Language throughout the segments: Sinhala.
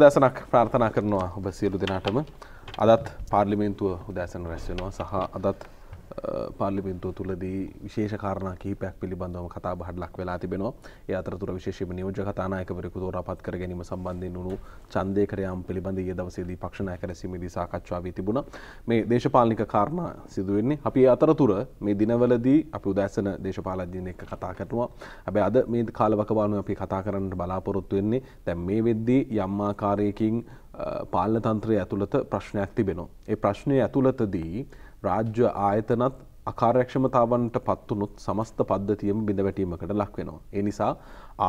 උදෑසනක් ප්‍රාර්ථනා කරනවා ඔබ සියලු දෙනාටම අදත් පාර්ලිමේන්තුව උදෑසන රැස් වෙනවා සහ අදත් පාර්ලිමින්තුව තුළදී විශේෂකාරණ කීපයක් පිළිබඳවම කතා බහට ලක් වෙලා තිබෙනවා ඒ අතරතුර විශේෂම නියෝජ කතානායකවරෙකු තෝරාපත් කර ගැනීම සම්බන්ධයෙන් වුණු ඡන්දය ක්‍රියාම් පිළිබඳ ඊයේ දවසේදී පක්ෂ නායකරැසීමේදී සාකච්ඡා වී තිබුණා මේ දේශපාලනික කාරණා සිදු වෙන්නේ අපි අතරතුර මේ දිනවලදී අපි උදෑසන දේශපාලඥයින් එක්ක කතා කරනවා හැබැයි අද මේ කාලවකවානුව අපි කතා කරන්නට බලාපොරොත්තු වෙන්නේ දැන් මේ වෙද්දී යම් ආකාරයකින් පාලන තන්ත්‍රය ඇතුළත ප්‍රශ්නයක් තිබෙනවා ඒ ප්‍රශ්නය ඇතුළතදී රාජ්‍ය ආයතනත් අකාර්යක්ෂමතාවන්ට පත්වනුත් සමස්ත පද්ධතියම බිඳ වැටීමකට ලක් වෙනවා. ඒ නිසා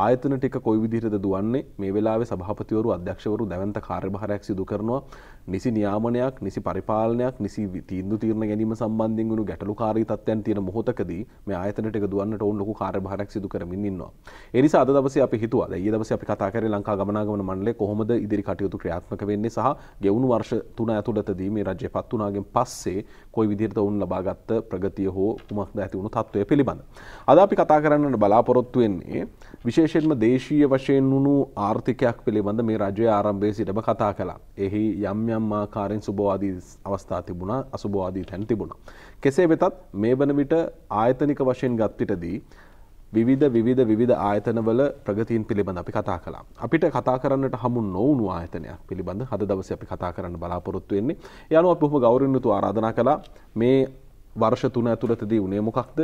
ආයතන ටික කොයි විදිහටද දුවන්නේ මේ වෙලාවේ සභාපතිවරු අධ්‍යක්ෂවරු දැවන්ත කාර්යභාරයක් සිදු කරනවා නිසි නියාමනයක් නිසි පරිපාලනයක් නිසි තීන්දු තීරණ ගැනීම සම්බන්ධින් වුණු ගැටලු කාරී තත්ත්වයන් තියෙන මොහොතකදී මේ ආයතනට එක දුවන්නට ඔවුන් ලොකු කාර්යභාරයක් සිදු කරමින් ඉන්නවා. ඒ නිසා අද දවසේ අපි හිතුවා ඊයේ දවසේ අපි කතා කරේ ලංකා ගමනාගමන මණ්ඩලය කොහොමද ඉදිරි කටයුතු ක්‍රියාත්මක වෙන්නේ සහ ගෙවුණු વર્ષ තුන ඇතුළතදී මේ රජය පත් වුණාගෙන් පස්සේ කොයි විදිහට ඔවුන් ලබාගත් ප්‍රගතිය හෝ කුමක්ද ඇති වුණු තත්ත්වය පිළිබඳ. අද අපි කතා කරන්නට බලාපොරොත්තු වෙන්නේ විශේෂයෙන්ම දේශීය වශයෙන් වුණු ආර්ථිකයක් පිළිබඳ මේ රජය ආරම්භයේ සිටම කතා කළා. එහි යම් යම් ආකාරයෙන් සුබවාදී අවස්ථා තිබුණා අසුබවාදී තැන් තිබුණා. කෙසේ වෙතත් මේ වන විට ආයතනික වශයෙන් ගත්විටදී විවිධ විවිධ විවිධ ආයතනවල ප්‍රගතින් පිළිබඳ අපි කතා කළා. අපිට කතා කරන්නට හමු නොවුණු ආයතනයක් පිළිබඳ හද දවසේ අපි කතා කරන්න බලාපොරොත්තු වෙන්නේ. ඒ අනුව අපි බොහොම ගෞරවණීයව ආරාධනා කළා මේ වර්ෂ 3 ඇතුළතදී උනේ මොකක්ද?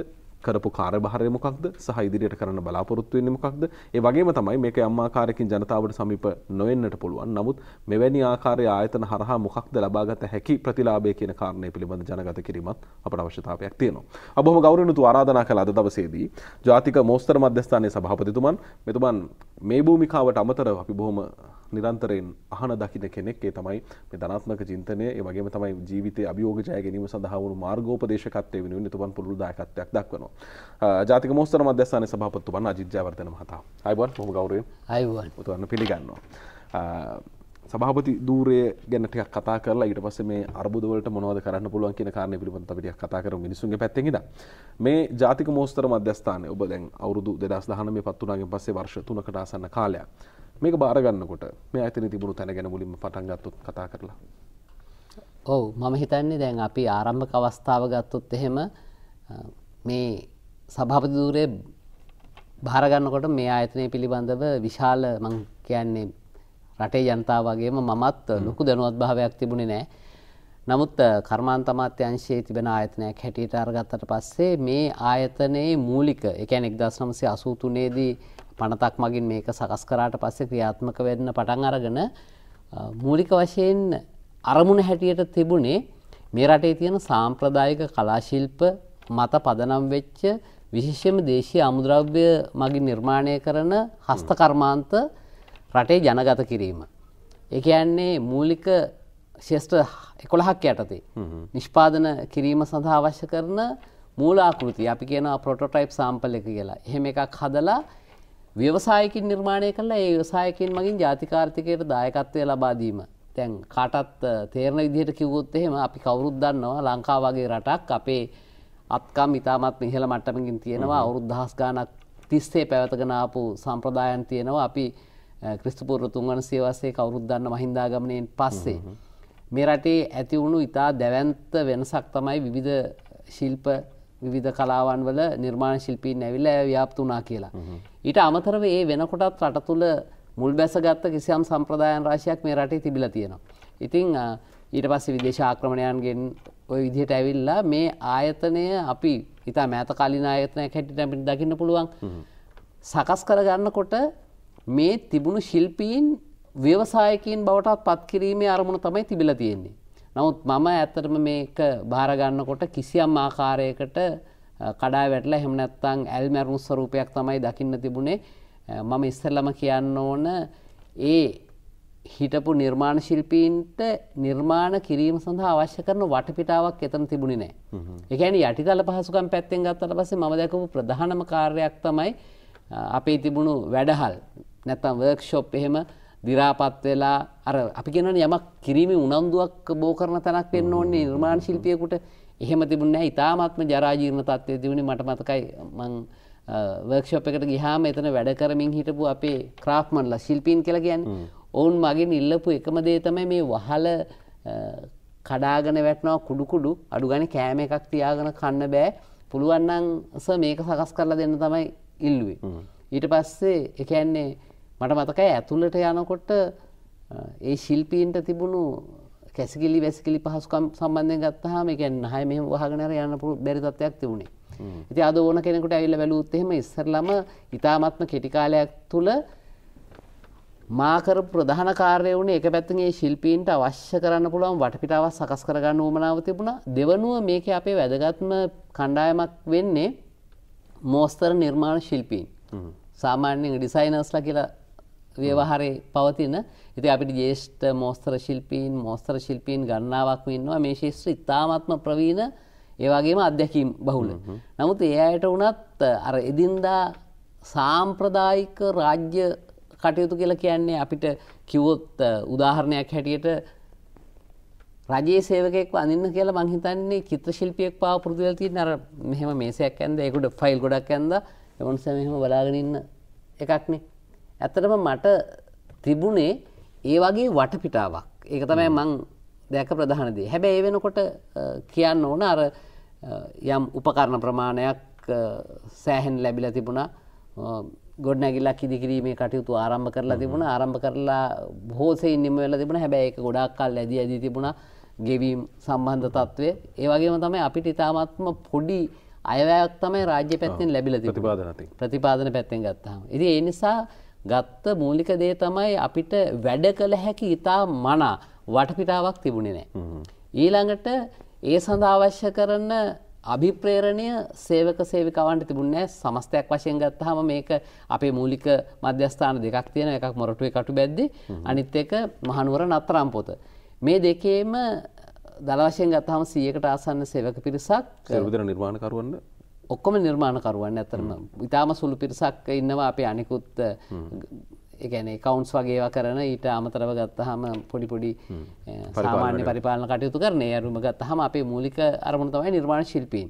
කරපු කාර්යභාරය මොකක්ද සහ ඉදිරියට කරන්න බලාපොරොත්තු වෙන්නේ මොකක්ද ඒ වගේම තමයි මේක යම් ආකාරයකින් ජනතාවට සමීප නොවෙන්නට පුළුවන් නමුත් මෙවැනි ආකාරයේ ආයතන හරහා මොකක්ද ලබාගත හැකි ප්‍රතිලාභය කියන කාරණය පිළිබඳ ජනගත කිරීමත් අපට අවශ්‍යතාවයක් තියෙනවා ඔබ බොහොම ගෞරවණීයව ආරාධනා කළ අද දවසේදී ජාතික මෝස්තර මධ්‍යස්ථානයේ සභාපතිතුමන් මෙතුමන් මේ භූමිකාවට අමතරව අපි බොහොම නිරන්තරයෙන් අහන දකින කෙනෙක් ඒ තමයි මේ ධනාත්මක චින්තනය ඒ වගේම තමයි ජීවිතයේ අභියෝග ජය ගැනීම සඳහා වුණු මාර්ගෝපදේශකත්වය වෙනුවෙන් එතුමන් පුළුල් දායකත්වයක් දක්වනවා කරනවා ජාතික මෝස්තර මධ්‍යස්ථාන සභාපත්තු වන්න අජිත්‍යවර්ධන මහතා අයිබන් හොම ගෞරයෙන් අයිවන් තුවන්න පිළිගන්නවා සභාපති දූරය ගැනටක් කතා කරලා ඊට පස්සේ මේ අර්බුදවලට මොනවද කරන්න පුළුවන් කියන කාරණේ පිළිබඳව අපිට කතා කරමු මිනිසුන්ගේ පැත්තෙන් ඉඳන් මේ ජාතික මෝස්තර මධ්‍යස්ථානයේ ඔබ දැන් අවුරුදු 2019 පත් වුණාගෙන් පස්සේ વર્ષ 3කට ආසන්න කාලයක් මේක බාරගන්නකොට මේ අතන තිබුණු තැන ගැන මුලින්ම පටන් ගත්තොත් කතා කරලා ඔව් මම හිතන්නේ දැන් අපි ආරම්භක අවස්ථාව ගත්තොත් එහෙම මේ සභාපති ධූරය භාරගන්නකොට මේ ආයතනය පිළිබඳව විශාල මං කියන්නේ රටේ ජනතාව වගේම මමත් ලොකු දැනුවත් භාවයක් තිබුණේ නෑ. නමුත් කර්මාන්ත අමාත්‍යංශයේ තිබෙන ආයතනයක් හැටියට අරගත්තට පස්සේ මේ ආයතනයේ මූලික, ඒ කියන්නේ 1983 දී පනතක් මගින් මේක සකස් කරාට පස්සේ ක්‍රියාත්මක වෙන්න පටන් අරගෙන මූලික වශයෙන් අරමුණ හැටියට තිබුණේ මේ රටේ තියෙන සාම්ප්‍රදායික කලා ශිල්ප මත පදනම් වෙච්ච විශේෂම දේශී අමුද්‍රව්‍ය මගින් නිර්මාණය කරන හස්තකර්මාන්ත රටේ ජනගත කිරීම. එක යන්නේ මූලික ශේෂ්ට එකොළහක් යටතේ. නිෂ්පාදන කිරීම සඳහා අවශ්‍ය කරන මූලාකෘති අපි කියන පොටෝටයිප් සාම්පල එක කියලා එහෙම එකක් හදලා ව්‍යවසායකින් නිර්මාණය කළලා ඒ ව්‍යවසායකින් මගින් ජාතිකාර්ථිකයට දායකත්වය ලබාදීම තැන් කාටත් තේරණ විදිහට කිව්වොත් එහෙම අපි කවුරුත් දන්නවා ලංකාවගේ රටක් අපේ අත්කම් ඉතාමත් ඉහළ මට්ටමකින් තියෙනවා අවුරුද්ධහස් ගානක් තිස්සේ පැවතගෙනාපු සම්ප්‍රදායන් තියෙනවා අපි ක්‍රිස්තුපුර තුන්වන සේවසේ කවුරුද්ධන්න මහින්දාගමනයෙන් පස්සේ. මේ රටේ ඇතිවුණු ඉතා දැවන්ත වෙනසක් තමයි විවිධ ශිල්ප විධ කලාවන් වල නිර්මාණ ශිල්පීන් ඇවිල්ල ව්‍යාප්ත වනා කියලා. ඊට අමතරව ඒ වෙනකොටත් රට තුළ මුල් බැසගත්ත කිසියම් සම්ප්‍රදායන් රාශයක් මේ රටේ තිබිල තියෙනවා. ඉතිං ඊට පස්සේ විදේශ ආක්‍රමණයන්ගෙන් ඔය විදිහට ඇවිල්ලා මේ ආයතනය අපි ඉතා මෑත කාලින ආයතනයක් හැටිට අපිට දකින්න පුළුවන් සකස් කරගන්නකොට මේ තිබුණු ශිල්පීන් ව්‍යවසායකින් බවටත් පත්කිරීමේ අරමුණ තමයි තිබිල තියෙන්නේ. නමුත් මම ඇත්තටම මේක භාරගන්නකොට කිසියම් ආකාරයකට කඩා වැටලා එහෙම නැත්නම් ඇල්මැරුණු ස්වරූපයක් තමයි දකින්න තිබුණේ. මම ඉස්සෙල්ලම කියන්න ඕන ඒ හිටපු නිර්මාණ ශිල්පීන්ට නිර්මාණ කිරීම සඳහා අවශ්‍ය කරන වටපිටාවක් එතන තිබුණි නෑ. එකැන යටිතල පහසුකම් පැත්තෙන් ගත්තට පස්සේ මම දැකපු ප්‍රධානම කාර්යයක් තමයි අපේ තිබුණු වැඩහල් නැත්තම් වර්ක්ෂොප් එහෙම දිරාපත් වෙලා අර අපි ගෙනන යමක් කිරීම උනන්දුවක් බෝ කරන තැනක් වෙන්න ඕන්නේ නිර්මාණ ශිල්පියකුට එහෙම තිබුණ නෑ ඉතාමත්ම ජරාජීර්ණ තත්ත්වය තිබුණේ මට මතකයි මං වර්ක්ෂොප් එකට ගිහාම එතන වැඩ කරමින් හිටපු අපේ ක්‍රාෆ්මන්ලා ශිල්පීන් කියලා කියන්නේ ඔවුන් මගින් ඉල්ලපු එකම දේ තමයි මේ වහල කඩාගෙන වැටනවා කුඩුකුඩු අඩු ගන කෑම එකක් තියාගෙන කන්න බෑ පුළුවන්නන් ස මේක සකස් කරලා දෙන්න තමයි ඉල්ලුවේ. ඊට පස්සේ එකන්නේ මට මතකයි ඇතුළට යනකොට ඒ ශිල්පීන්ට තිබුණු කැසිකිලි වැසිකිලි පහසුකම් සම්බන්ධය ගත්තහම එකන් හය මෙම වහගෙනර යන්න බැරිතත්වයක් තිබුණේ. ඉති අද ඕන කෙනෙකුට ඇල්ල බැලූත් එහෙම ඉස්සරලම ඉතාමත්ම කෙටිකාලයක් තුළ මාකර ප්‍රධාන කාරය වුණ එක පැත්තගේ ශිල්පීන්ට අවශ්‍ය කරන්න පුළුවන් වටපිටාවක් සකස් කරගන්න ඕමනාව තිබුණා දෙවනුව මේක අපේ වැදගත්ම කණ්ඩායමක් වෙන්නේ මෝස්තර නිර්මාණ ශිල්පීන් සාමාන්‍යෙන් ඩිසයිනස්ලා කියලා ව්‍යවහරේ පවතින ඉති අපිට ජේෂ්ට මෝස්තර ශිල්පීන් මෝස්තර ශිල්පීන් ගන්නාවක් වන්නවා මේ ශේෂත්‍ර ඉතාමත්ම ප්‍රවීණ ඒවාගේම අධ්‍යැකීම් බහුල. නමුත් ඒ අයට වනත් අර එදින්දා සාම්ප්‍රදායික රාජ්‍ය කටයුතු කියලා කියන්නේ අපිට කිව්වොත් උදාහරණයක් හැටියට රජයේ සේවකෙක් වඳින්න කියලා මං හිතන්නේ චිත්‍ර ශිල්පියෙක් පාව පුරුදු වෙලා තියෙන අර මෙහෙම මේසයක් ඇඳ ඒකට ෆයිල් ගොඩක් ඇඳ එවන්ස මෙහෙම බලාගෙන ඉන්න එකක්නේ. ඇත්තටම මට තිබුණේ ඒ වගේ වටපිටාවක්. ඒක තමයි මං දැක ප්‍රධාන දේ. හැබැයි ඒ වෙනකොට කියන්න ඕන අර යම් උපකරණ ප්‍රමාණයක් සෑහෙන ලැබිලා තිබුණා. ගොඩනැගිලක් ඉදිකිරීමේ කටයුතු ආරම්භ කරලා තිබුණ ආරම්භ කරලා බොහෝසෙයින් නිම වෙලා තිබුණ හැබැයි ඒක ගොඩාක් කල් ඇදී ඇදී තිබුණා ගෙවීම් සම්බන්ධ තත්ත්වය ඒ වගේම තමයි අපිට ඉතාමත්ම පොඩි අයවැයක් තමයි රාජ්‍ය පැත්තෙන් ලැබිලා තිබුණේ ප්‍රතිපාදන පැත්තෙන් ගත්තාම ඉතින් ඒ නිසා ගත්ත මූලික දේ තමයි අපිට වැඩ කළ හැකි ඉතා මනා වටපිටාවක් තිබුණේ නැහැ ඊළඟට ඒ සඳහා අවශ්‍ය කරන අභිප්‍රේරණය සේවක සේවිකාවන්ට තිබුණෑ සමස්තයක් වශයෙන් ගත්තහම මේක අපේ මූලික මධ්‍යස්ථාන දෙකක් තියෙන එකක් මොරටුවේ කටු බැද්දි අනිත් එක මහනුවර නත්තරම් පොත. මේ දෙකේම දලවශයෙන් ගත්තහම සියකට ආසන්න සේවක පිරිසක් සරුදර නිර්මාණකරුවන්න ඔක්කොම නිර්මාණකරුවන්න ඇතරම ඉතාම සුළු පිරිසක් ඉන්නවා අපේ අනිකුත් එකන කවන්ස් වගේ කරන ඊට අමතරව ගත්තහම පොඩිපොඩි සාමාන්‍ය පරිපාලන කටයුතු කරන අරුම ගත් හම අපේ මූලික අරමුණ තමයි නිර්මාණ ශිල්පීන්.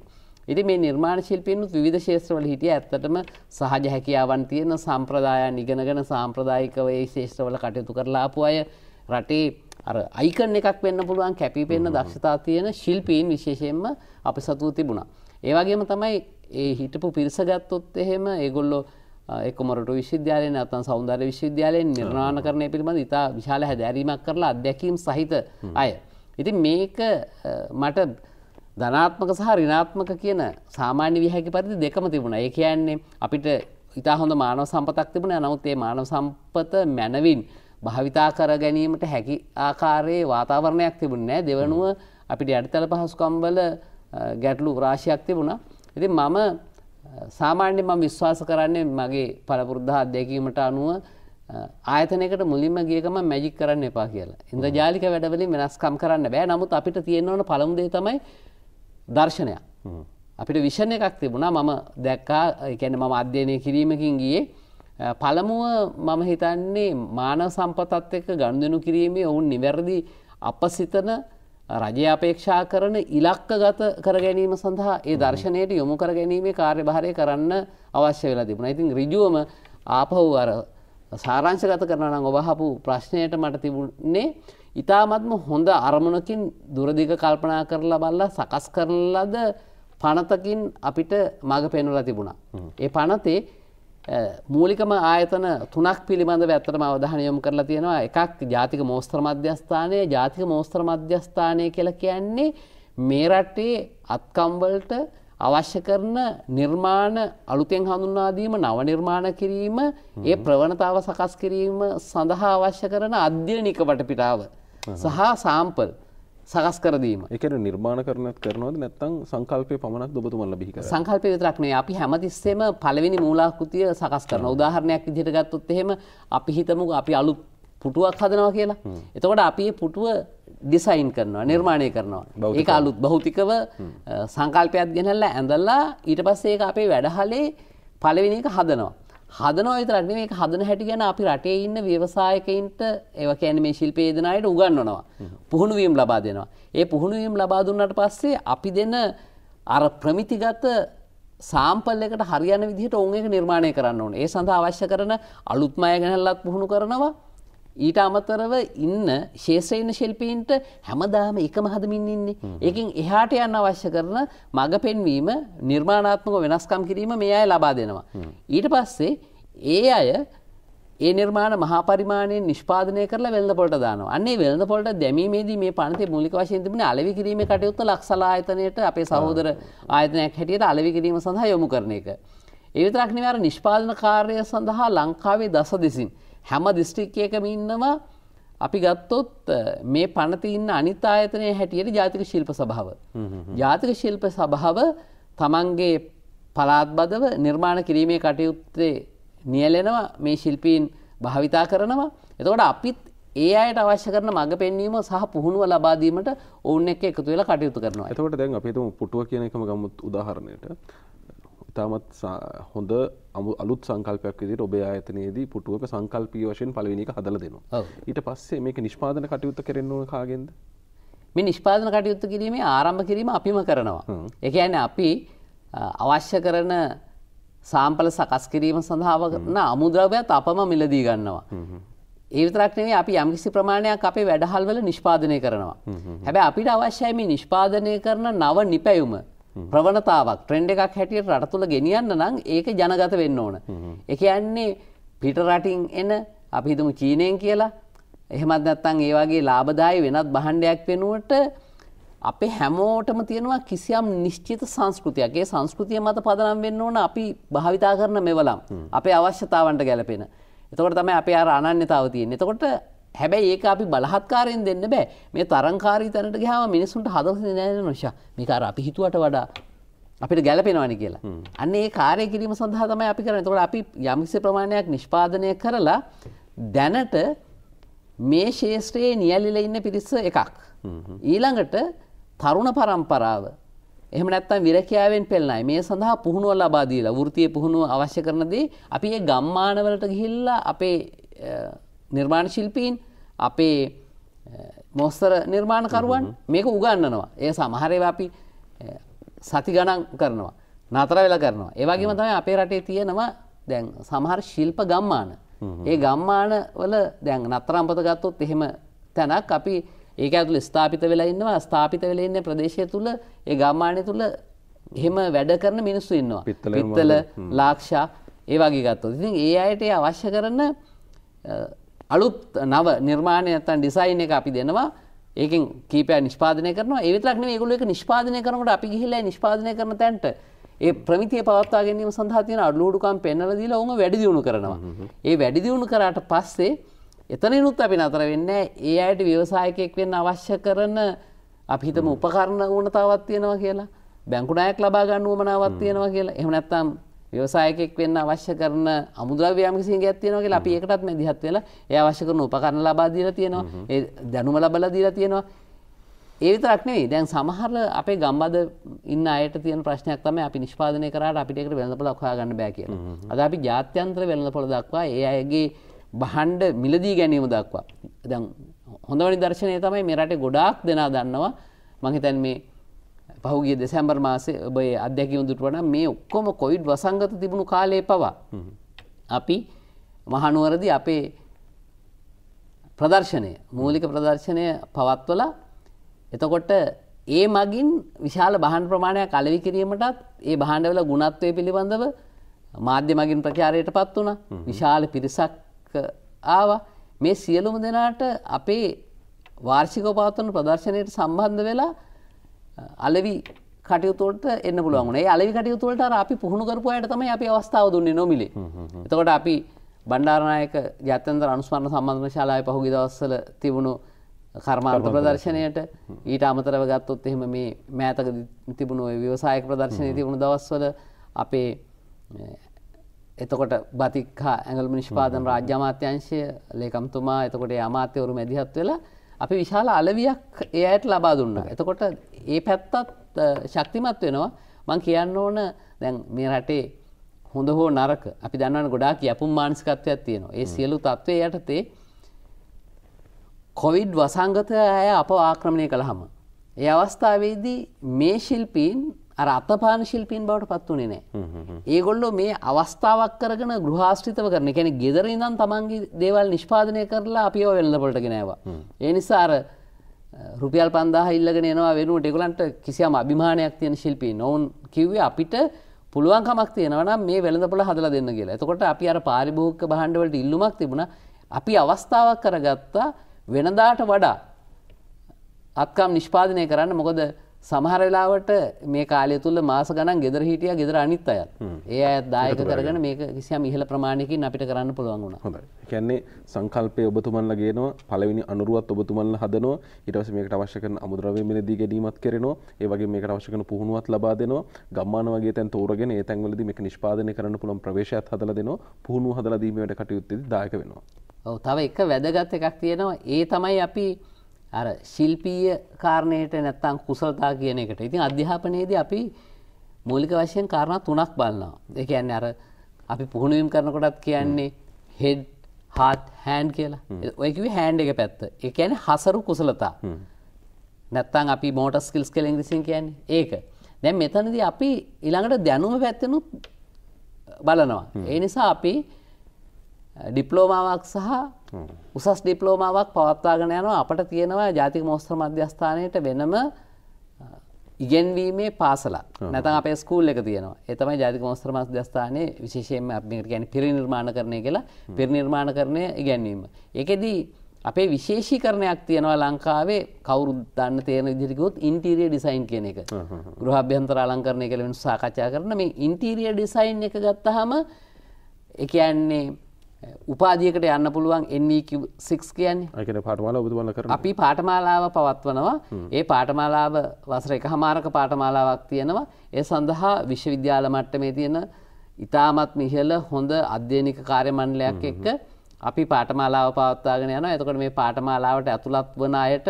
ඉති මේ නිර්මාණ ශිල්පයනුත් විධ ශේත්‍රවල හිටිය ඇත්තටම සහජ හැකියාවන් තියෙන සම්ප්‍රදායන් ඉගෙනගෙන සාම්ප්‍රදායිකවයේ ශේෂ්ත්‍රවල කටයුතු කරලාපු අය රටේ අයිකන එකක් වෙන්න පුළුවන් කැපිපෙන්න්න දක්ෂතා තියෙන ශිල්පීන් විශේෂයෙන්ම අපි සතුව තිබුණා. ඒවගේම තමයි ඒ හිටපු පිරිසගත්තොත් එහෙම ඒගොල්ලෝ එකොමරට විශ්වවිද්‍යාලයෙන් අතන් සෞන්දර්ය විශ්වවිද්‍යාලයෙන් නිර්මාණ කරණය පිළිබඳ ඉතා විශාල හැදැරීමක් කරලා අධ්‍යැකීම් සහිත අය. ඉතින් මේක මට ධනාත්මක සහ රිනාත්මක කියන සාමාන්‍ය විහැකි පරිදි දෙකම තිබුණ ඒ කියන්නේ අපිට ඉතා හොඳ මානව සම්පතක් තිබුණ නමුත් ඒ මානව සම්පත මැනවින් භාවිතා කර ගැනීමට හැකි ආකාරයේ වාතාවරණයක් තිබුණ නෑ දෙවනුව අපිට අඩිතල පහසුකම්බල ගැටලු රාශයක් තිබුණා. ඉතින් මම සාමාන්‍ය මම විශ්වාස කරන්නේ මගේ පළපුරුද්ධ අධ්‍යැකීමට අනුව ආයතනකට මුලින්ම ගියකම මැජික් කරන්න එපා කියලා. ඉන්ද්‍රජාලික වැඩවලින් වෙනස්කම් කරන්න බෑ. නමුත් අපිට තියෙන්න ඕන පළමු දේ තමයි දර්ශනය. අපිට විෂන් එකක් තිබුණා මම දැක්කා, ඒ කියන්නේ මම අධ්‍යයනය කිරීමකින් ගියේ පළමුව මම හිතන්නේ මානව සම්පතත් එක්ක ගනුදෙනු කිරීමේ ඔවුන් නිවැරදි අපසිතන රජය අපේක්ෂා කරන ඉලක්ක ගත කර ගැනීම සඳහා ඒ දර්ශනයට යොමු කර ගැනීමේ කාර්යභාරය කරන්න අවශ්‍ය වෙලා තිබුණ ඉතින් රිජුවම ආපහු අර සාරංශගත කරන නම් ඔබහපු ප්‍රශ්නයට මට තිබුණේ ඉතාමත්ම හොඳ අරමුණකින් දුරදිග කල්පනා කරලා බල්ලා සකස් කරලද පනතකින් අපිට මඟ පෙනුලා තිබුණා. ඒ පනතේ මූලිකම ආයතන තුනක් පිළිබඳ ඇත්තටම අවධානයොම් කරලා තියෙනවා එකක් ජාතික මෝස්ත්‍ර මධ්‍යස්ථානය ජාතික මෝස්ත්‍ර මධ්‍යස්ථානය කියලා කියන්නේ මේ රටේ අත්කම්වලට අවශ්‍ය කරන නිර්මාණ අලුතෙන් හඳුන්වාදීම නව නිර්මාණ කිරීම ඒ ප්‍රවණතාව සකස් කිරීම සඳහා අවශ්‍ය කරන අධ්‍යනික වටපිටාව සහ සාම්පල්. සකස් කරදීම එක නිර්මාණ කරනත් කරනවද නැත්තං සංකල්පය පමණක් ඔබතුමල්ල බිහික සංකල්පය විතරක්නේ අපි හැමතිස්සේම පලවෙනි මූලාකෘතිය සකස් කරන උදාහරණයක් විදිහට ගත්තොත් එහෙම අපි හිතමු අපි අලුත් පුටුවක් හදනවා කියලා. එතකොට අපි පුටුව ඩිසයින් කරනවා නිර්මාණය කරනවා. ඒක අලුත් භෞතිකව සංකල්පයක් ගෙනල්ලා ඇඳලා ඊට පස්සේ ඒක අපේ වැඩහලේ පළවෙනි එක හදනවා. හදනවා විතරක් නෙමෙයි මේක හදන හැටි ගැන අපි රටේ ඉන්න ව්‍යවසායකයින්ට ඒව කියන්නේ මේ ශිල්පේදනායට උගන්වනවා. පුහුණු වීම ලබා දෙනවා. ඒ පුහුණු වීම ලබා දුන්නාට පස්සේ අපි දෙන අර ප්‍රමිතිගත සාම්පල් එකට හරියන විදිහට ඔවුන් ඒක නිර්මාණය කරන්න ඕනේ. ඒ සඳහා අවශ්‍ය කරන අලුත්ම අය ගැනලත් පුහුණු කරනවා. ඊට අමතරව ඉන්න ශේෂ්‍රයන ශිල්පීන්ට හැමදාම එක මහදමින් ඉන්නේ ඒකින් එහාට යන්න අවශ්‍ය කරන මඟ පෙන්වීම නිර්මාණාත්මක වෙනස්කම් කිරීම මේ අය ලබා දෙනවා. ඊට පස්සේ ඒ අය ඒ නිර්මාණ මහපරිමාණයෙන් නිෂ්පාදනය කරලා වෙළඳ පොලට දානවා. අන්නේ වෙළඳ පොලට දැමීමේදී මේ පනතේ මූලික වශයෙන් තිබෙන අලෙවි කිරීමේ කටයුත්ත ලක්සල ආයතනයට අපේ සහෝදර ආයතනයක් හැටියට අලෙවි කිරීම සඳහා යොමු කරන එක. ඒ විතරක් නෙවෙයි අර නිෂ්පාදන කාර්යය සඳහා ලංකාවේ දස දෙසින් හැම දිස්ට්‍රික්කයකම ඉන්නවා අපි ගත්තොත් මේ පනති ඉන්න අනිත් ආයතනය හැටියට ජාතික ශිල්ප සභාව. ජාතික ශිල්ප සභාව තමන්ගේ පලාත්බදව නිර්මාණ කිරීමේ කටයුත්තේ නියලෙනවා මේ ශිල්පීන් භාවිතා කරනවා. එතකොට අපිත් ඒ අයට අවශ්‍ය කරන මඟ පෙන්වීම සහ පුහුණුව ලබාදීමට ඔවුන් එක්ක එකතු වෙලා කටයුතු කරනවා. එතකොට දැන් අපි හිතමු පුටුව කියන එකම ගමුත් උදාහරණයට. ඉතාමත් හොඳ අලුත් සංකල්පයක් විදිහට ඔබේ ආයතනයේදී පුටුවක සංකල්පීය වශයෙන් පළවෙනි එක හදලා දෙනවා. ඊට පස්සේ මේක නිෂ්පාදන කටයුත්ත කරන්න ඕන කාගෙන්ද? මේ නිෂ්පාදන කටයුත්ත කිරීමේ ආරම්භ කිරීම අපිම කරනවා. ඒ කියන්නේ අපි අවශ්‍ය කරන සාම්පල සකස් කිරීම සඳහා වන අමුද්‍රව්‍යත් අපම මිලදී ගන්නවා. ඒ විතරක් නෙවෙයි අපි යම්කිසි ප්‍රමාණයක් අපේ වැඩහල්වල නිෂ්පාදනය කරනවා. හැබැයි අපිට අවශ්‍යයි මේ නිෂ්පාදනය කරන නව නිපැයුම. ප්‍රවණතාවක් ට්‍රෙන්ඩ් එකක් හැටියට රට තුළ ගෙනියන්න නම් ඒක ජනගත වෙන්න ඕන. එක යන්නේ පිටරටින් එන අපිහිතම චීනයෙන් කියලා එහෙමත් නැත්තං ඒවාගේ ලාබදාය වෙනත් බහණ්ඩයක් වෙනුවට අපේ හැමෝටම තියෙනවා කිසියම් නිශ්චිත සංස්කෘතියගේ සංස්කෘතිය මත පදනම් වෙන්න ඕන අපි භාවිතා කරන මෙවලම් අපේ අවශ්‍යතාවන්ට ගැලපෙන. එතකොට තමයි අපේ අර අනන්‍යතාව තියෙන. එතකොට හැබැයි ඒක අපි බලහත්කාරයෙන් දෙන්න බෑ මේ තරංකාරී තැනට ගහම මිනිසුන්ට හදල නෑන නොෂා මේකාර අපි හිතුවට වඩා අපිට ගැලපෙනවාන කියලා අන්න ඒ කාරය කිරීම සඳහා තමයි අපි කරන තොට අපි යමිස ප්‍රමාණයක් නිෂ්පාදනය කරලා දැනට මේ ශේෂත්‍රයේ නියලිල ඉන්න පිරිස්ස එකක්. ඊළඟට තරුණ පරම්පරාව එහම නැත්තම් විරකයාාවෙන් පෙල්නයි මේ සඳහා පුහුණුව ලබාදීලා වෘතිය පුහුණුව අවශ්‍ය කරනදී අපි ඒ ගම්මානවලට ගිහිල්ලා අපේ නිර්මාණ ශිල්පීන් අපේ මොස්තර නිර්මාණකරුවන් මේක උගන්නනවා. ඒ සමහරව අපි සති ගණන් කරනවා. නතර වෙලා කරනවා. ඒවගේම තමයි අපේ රටේ තියෙනවා දැන් සමහර ශිල්ප ගම්මාන. ඒ ගම්මාන වල දැන් නත්තරම්පත ගත්තොත් එහෙම තැනක් අපි ඒක ඇතුළ ස්ථාපිත වෙලා ඉන්නවා ස්ථාපිත වෙලා ඉන්න ප්‍රදේශය තුල ඒ ගම්මානය තුල එහෙම වැඩ කරන මිනිස්සු ඉන්නවා. පිත්තල, ලාක්ෂා ඒ වගේ ගත්තොත්. ඉතින් ඒ අයට අවශ්‍ය කරන අලුත් නව නිර්මාණය ඇත්තන් ඩිසයින් එක අපි දෙනවා ඒකින් කීපය නිෂ්පාදනය කරන ඒවිතරක්න ගුල එක නිෂ්පාදනය කරනට අපි ගිහිල්ලා නිෂ්පාදනය කරන තැන්ට ඒ ප්‍රමිතිය පවත්වා ගැනීම සඳහතින අඩලුඩුකම් පෙන්නල දීලා ඔුන් වැඩදිියුණු කරනවා ඒ වැඩිදිියුණු කරට පස්සේ එතනනුත් අපි නතර වෙන්න ඒ අයට ව්‍යවසායකයෙක් වෙන්න අවශ්‍ය කරන අපිහිතම උපකරණ ඕනතාවත් තියෙනවා කියලා බැංකුණයක් ලබා ගන්නුවමනාවත් තියෙනවා කියලා එහමනැත්තම් ව්‍යවසායකෙක් වෙන්න අවශ්‍ය කරන අමුද්‍රව්‍යයම් කිසි ගැත් තියෙනවා කියලා අපි ඒකටත් මැදිහත් වෙලා එයා අවශ්‍ය කරන උපකරණ ලබා දීලා තියෙනවා ඒ දැනුම ලබලා දීලා තියෙනවා ඒ විතරක් නෙවෙයි දැන් සමහර අපේ ගම්බද ඉන්න අයට තියෙන ප්‍රශ්නයක් තමයි අපි නිෂ්පාදනය කරාට අපිට ඒකට වෙළඳපොළ හොයාගන්න බෑ කියලා. අද අපි ජාත්‍යන්තර වෙළඳපොළ දක්වා ඒ අයගේ බහණ්ඩ මිලදී ගැනීම දක්වා. දැන් හොඳ නිදර්ශනය තමයි මේ රටේ ගොඩාක් දෙනා දන්නවා මං හිතන්නේ මේ පහුගේ දෙසැම්බර් මාසේ ඔබේ අධ්‍යැකිවුදුට වන මේ ඔක්කොම කොයිඩ් වසංගත තිබුණු කාලය පවා. අපි මහනුවරදි අපේ ප්‍රදර්ශනය මූලික ප්‍රදර්ශනය පවත්වල එතකොට ඒ මගින් විශාල බහන් ප්‍රමාණයක් අලවි කිරීමටත් ඒ බහණ්ඩවල ගුණත්වය පිළිබඳව මාධ්‍ය මගින් ප්‍රචාරයට පත් වුණ විශාල පිරිසක් ආව මේ සියලුම දෙනාට අපේ වාර්ෂිකෝපාතන ප්‍රදර්ශනයට සම්බන්ධ වෙලා අලවි කටයුතුවට එන්න පුළුවන්ේ අලවි කටයුතුවලට අපි පුහුණු කරපු අයට තමයි අපි අවස්ථාව දුන්නේ නොමිලේ එතකොට අපි බණ්ඩාරණයක ජත්තන්තර අනුස්මරණ සම්බන්ධන ශාලාය පහුගි දවස්සල තිබුණු කර්මාර්ථ ප්‍රදර්ශනයට ඊට අමතරව ගත්තොත් එහෙම මේ මෑතක තිබුණු ව්‍යවසායක ප්‍රදර්ශනය තිබුණු දවස්වල අපේ එතකොට බතික්හා ඇගල් නිෂ්පාදන රාජ්‍යමාත්‍යංශය ලේකම්තුමා එතකොට අමාත්‍යවරු මැදිහත් වෙලා අපි විශාල අලවියක් ඒ අයට ලබා දුන්න. එතකොට ඒ පැත්තත් ශක්තිමත් වෙනවා මං කියන්න ඕන දැන් මේ රටේ හොඳ හෝ නරක අපි දන්නවන ගොඩාක් යපුම් මානසිකත්වයක් තියෙනවා ඒ සියලු තත්ත්වය යටතේ කොවිඩ් වසංගත අය අප ආක්‍රමණය කළ හම. ඒ අවස්ථාවේදී මේ ශිල්පීන් අර අතපාන ශිල්පීන් බවට පත් වනේ නෑ. ඒගොල්ලෝ මේ අවස්ථාවක් කරගෙන ගෘහාශ්‍රිතව කරන කැන ගෙදර ඉඳන් තමන්ගේ දේවල් නිෂ්පාදනය කරලා අපිව වෙල්ලපොට ගෙනවා. ඒ නිසා අර රුපියල් පන්දාහ ඉල්ලගෙන එනවා වෙනුවට ඒගොල්ලන්ට කිසියම් අභිමානයක් තියෙන ශිල්පී නොවුන් කිව්වේ අපිට පුළුවන්කමක් තියෙනවා මේ වෙළඳපොළ හදලා දෙන්න කියලා. එතකොට අපි අර පාරිභෝගික භාණ්ඩ වලට ඉල්ලුමක් තිබුණා. අපි අවස්ථාවක් කරගත්තා වෙනදාට වඩා අත්කම් නිෂ්පාදනය කරන්න මොකද සමහරලාවට මේ කාලය තුළ මාස ගණන් ගෙදර හිටිය ගෙදර අනිත් අය ඒ අත් දායක කරගෙන මේ කිසියම් ඉහල ප්‍රමාණයකින් අපිට කරන්න පුළුවන් වුණා හොඳ කියන්නේ සංකල්පය ඔබතුමන්ලගේනවා පළවෙනි අනුරුවත් ඔබතුමන්ල හදනවා ඊටවස මේකට අවශ්‍ය කරන අමුද්‍රව්‍ය මිලදී ගැනීමත් කරනවා ඒ වගේ මේකට අවශ්‍ය කරන පුහුණුවත් ලබා දෙනවා ගම්මාන වගේ තැන් තෝරගෙන ඒ තැන්වලදී මේක නිෂ්පාදනය කරන්න පුළුවන් ප්‍රවේශයත් හදලා දෙනවා පුහුණුව හදලා දීමේ වැඩ කටයුත්තේදී දායක වෙනවා ඔව් තව එක වැදගත් එකක් තියෙනවා ඒ තමයි අපි අර ශිල්පීය කාරණයට නැත්තං කුසලතා කියන එකට ඉතින් අධ්‍යාපනයේදී අපි මූලික වශයෙන් කාරණා තුනක් බලනවා ඒ කියන්නේ අර අපි පුහුණුවීම් කරනකොටත් කියන්නේ හෙඩ් හාත් හෑන්ඩ් කියලා ඔය කිව්වේ හෑන්ඩ් එක පැත්ත ඒ කියන්නේ හසරු කුසලතා නැත්තං අපි මෝටර් ස්කිල්ස් කියලා ඉංග්‍රීසියෙන් කියන්නේ ඒක දැන් මෙතනදී අපි ඊළඟට දැනුම පැත්තෙනුත් බලනවා ඒ නිසා අපි ඩිප්ලෝමාවක් සහ උසස් ඩිප්ලෝමාවක් පවත්වාගෙන යනවා අපට තියෙනවා ජාතික මෝස්ත්‍ර මධ්‍යස්ථානයට වෙනම ඉගෙන්වීමේ පාසලක් නැතන් අප ස්කූල් එක තියනවා එතම ජාතික මෝස්ත්‍ර මධ්‍යස්ථානය විශේෂයෙන් අපිට ගැන පිරිනිර්මාණ කරණය කියලා පිරිනිර්මාණ කරණය ඉගැන්වීම. එකෙදී අපේ විශේෂීකරණයක් තියෙනවා ලංකාවේ කවුරු දන්න තේන දිරිකුත් ඉන්ටීරිය ඩිසයින් කියන එක ගෘහභ්‍යන්තර අලංකරණය කලෙන සාකච්ඡා කරන මේ ඉන්ටීරිය ඩිසයින් එක ගත්තහම එකයන්නේ උපාදියකට යන්න පුළුවන් එක් e කියන්න පාටමාල ඔබතුමන්න කර අපි පාටමාලාව පවත්වනවා ඒ පාටමාලාව වසර එක හමාරක පාටමාලාවක් තියෙනවා ඒ සඳහා විශ්වවිද්‍යාල මට්ටමේ තියෙන ඉතාමත් මිහල හොඳ අධ්‍යනික කාර්යමණ්ඩලයක් එක්ක අපි පාටමාලාව පවත්වාගෙන යන එතකට මේ පාටමාලාවට ඇතුළත් වන අයට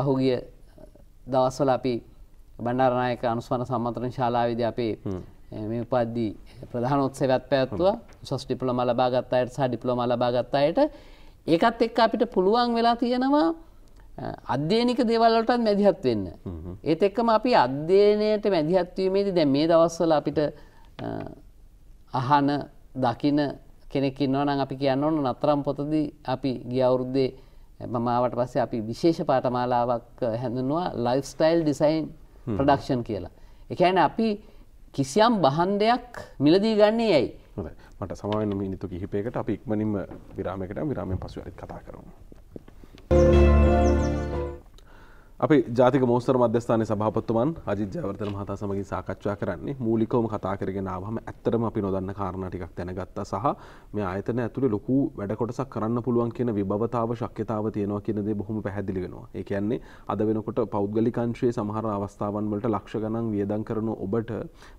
පහුගිය දවස්වල අපි බණ්ඩාරණයක අනුස්වන සම්මන්ත්‍රණ ශාලාවිද අපේ මේ උපද්දී ප්‍රධානොත්සේවත් පැවැත්වුවා උසස් ඩිප්ලෝම ලබාගත් අයට සහ ඩිප්ලෝම ලබාගත් අයට ඒකත් එක්ක අපිට පුළුවන් වෙලා තියෙනවා අධ්‍යයනික දේවල්වලටත් මැදිහත් වෙන්න. ඒත් එක්කම අපි අධ්‍යයනයට මැදිහත් වීමේදී දැන් මේ දවස්වල අපිට අහන දකින කෙනෙක් ඉන්නවා නම් අපි කියන්න ඕන නතරම් පොතදී අපි ගිය අවුරුද්දේ මම ආවට පස්සේ අපි විශේෂ පාඨමාලාවක් හැඳින්වුවා ලයිෆ්ස්ටයිල් ඩිසයින් ප්‍රොඩක්ෂන් කියලා. ඒ කියන්නේ අපි කිසියම් බහන්ඩයක් මිලදී ගන්නේ ඇයි මට සමාවෙන් මිනිතු කිහිපයකට අපි ඉක්මනින්ම විරාමකට විරාමෙන් පසු ඇත් කතා කරනවා. අපි ජාතික මෝස්තර මධ්‍යස්ථානය සභාපත්තුමන් අජිද්‍යවර්තන මහතා සමගින් සාකච්ඡා කරන්නේ මූලිකවම කතා කරගෙන ආවම ඇත්තරම අපි නොදන්න කාරණා ටිකක් දැනගත්තා සහ මේ ආයතන ඇතුලේ ලොකු වැඩ කොටසක් කරන්න පුළුවන් කියන විභවතාව ශක්්‍යතාව තියෙනවා කියන දේ බොහොම පැහැදිලි වෙනවා. ඒ කියන්නේ අද වෙනකොට පෞද්ගලික අංශයේ සමහර අවස්ථාවන් වලට ලක්ෂ ගණන් වියදම් කරන ඔබට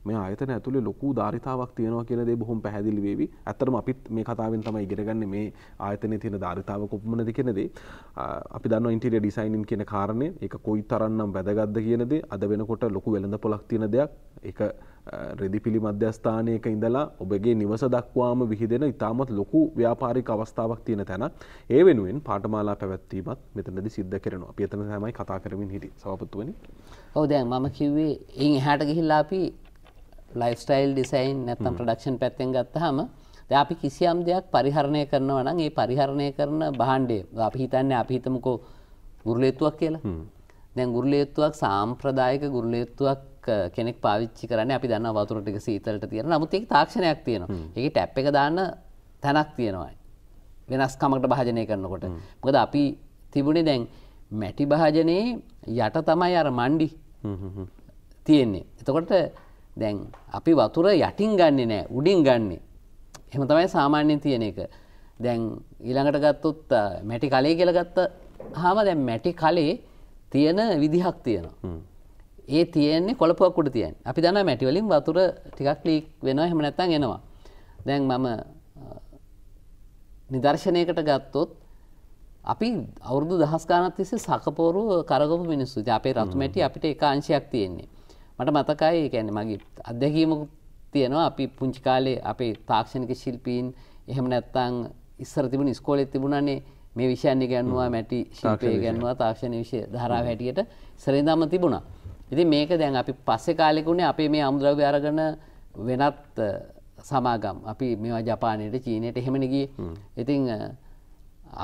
මේ ආයතන ඇතුලේ ලොකු ධාරිතාවක් තියෙනවා කියන දේ බොහොම පැහැදිලි වෙවි. ඇත්තරම අපිත් මේ කතාවෙන් තමයි ඉගෙන ගන්නේ මේ ආයතනයේ තියෙන ධාරිතාව කොපමණද කියන දේ. අපි දන්නවා ඉන්ටීරියර් ඩිසයිනින් කියන කාරණේ එක කොයි තරන්නම් වැදගත්ද කියනදේ අද වෙනකොට ලොකු වෙළඳ පොලක් තියෙන දෙයක් එක රෙදි පිළි මධ්‍යස්ථානයක ඉඳලා ඔබගේ නිවස දක්වාම විහිදෙන ඉතාමත් ලොකු ව්‍යාපාරික අවස්ථාවක් තියෙන තැන ඒ වෙනුවෙන් පාටමාලා පැවැත්වීමත් මෙතනදි සිද්ධ කරනවා අපි එතන තමයි කතා කරමින් හිටි සවපතුවනි ඔව දැන් මම කිව්වේ එන් එහාට ගිහිල්ලා අපි ලයිස්ටයිල් ඩිසයින් නැත්තම් ප්‍රඩක්ෂන් පැත්තෙන් ගත්තහම අපි කිසියම් දෙයක් පරිහරණය කරනවා නම් ඒ පරිහරණය කරන බහන්්ඩේ අපි හිතන්න අපිහිතමකෝ ගුරුලේතුවක් කියලා දැන් ගුරුලයුත්තුවක් සාම්ප්‍රදායක ගුරුලයුත්තුවක් කෙනෙක් පාවිච්චි කරන්න අපි දන්න වතුර ටික සීතලට තියෙන නමුත් ඒක තාක්ෂණයක් තියෙනවා. ඒකේ ටැප් එක දාන්න තැනක් තියෙනවා. වෙනස්කමකට භාජනය කරනකොට. මොකද අපි තිබුණේ දැන් මැටි භාජනයේ යට තමයි අර මණ්ඩි තියෙන්නේ. එතකොට දැන් අපි වතුර යටින් ගන්නේ නෑ උඩින් ගන්නේ. එහෙම තමයි සාමාන්‍යයෙන් තියෙන එක. දැන් ඊළඟට ගත්තොත් මැටි කලේ කියලා ගත්ත හාම දැන් මැටි කලේ තියෙන විදිහක් තියෙනවා. ඒ තියෙන්නේ කොළපුවක් උඩ තියෙන. අපි දන්නවා මැටි වලින් වතුර ටිකක් ලීක් වෙනවා එහෙම නැත්නම් එනවා. දැන් මම නිදර්ශනයකට ගත්තොත් අපි අවුරුදු දහස් ගානක් තිස්සේ සකපෝරුව කරගපු මිනිස්සු. ඉතින් අපේ රතු මැටි අපිට එක අංශයක් තියෙන්නේ. මට මතකයි ඒ කියන්නේ මගේ අත්දැකීමක් තියෙනවා අපි පුංචි කාලේ අපේ තාක්ෂණික ශිල්පීන් එහෙම නැත්නම් ඉස්සර තිබුණ ඉස්කෝලේ තිබුණානේ මේ විෂයන්නේ ගැන්නවා මැටි ශිල්පය ගැන්වා තාක්ෂණ විෂය ධරාව හැටියට සරේදාම තිබුණා. ඉතින් මේක දැන් අපි පස්සේ කාලෙකුනේ අපේ මේ අමුද්‍රව්‍ය අරගෙන වෙනත් සමාගම් අපි මේවා ජපානයට චීනයට එහෙමනගිය ඉතිං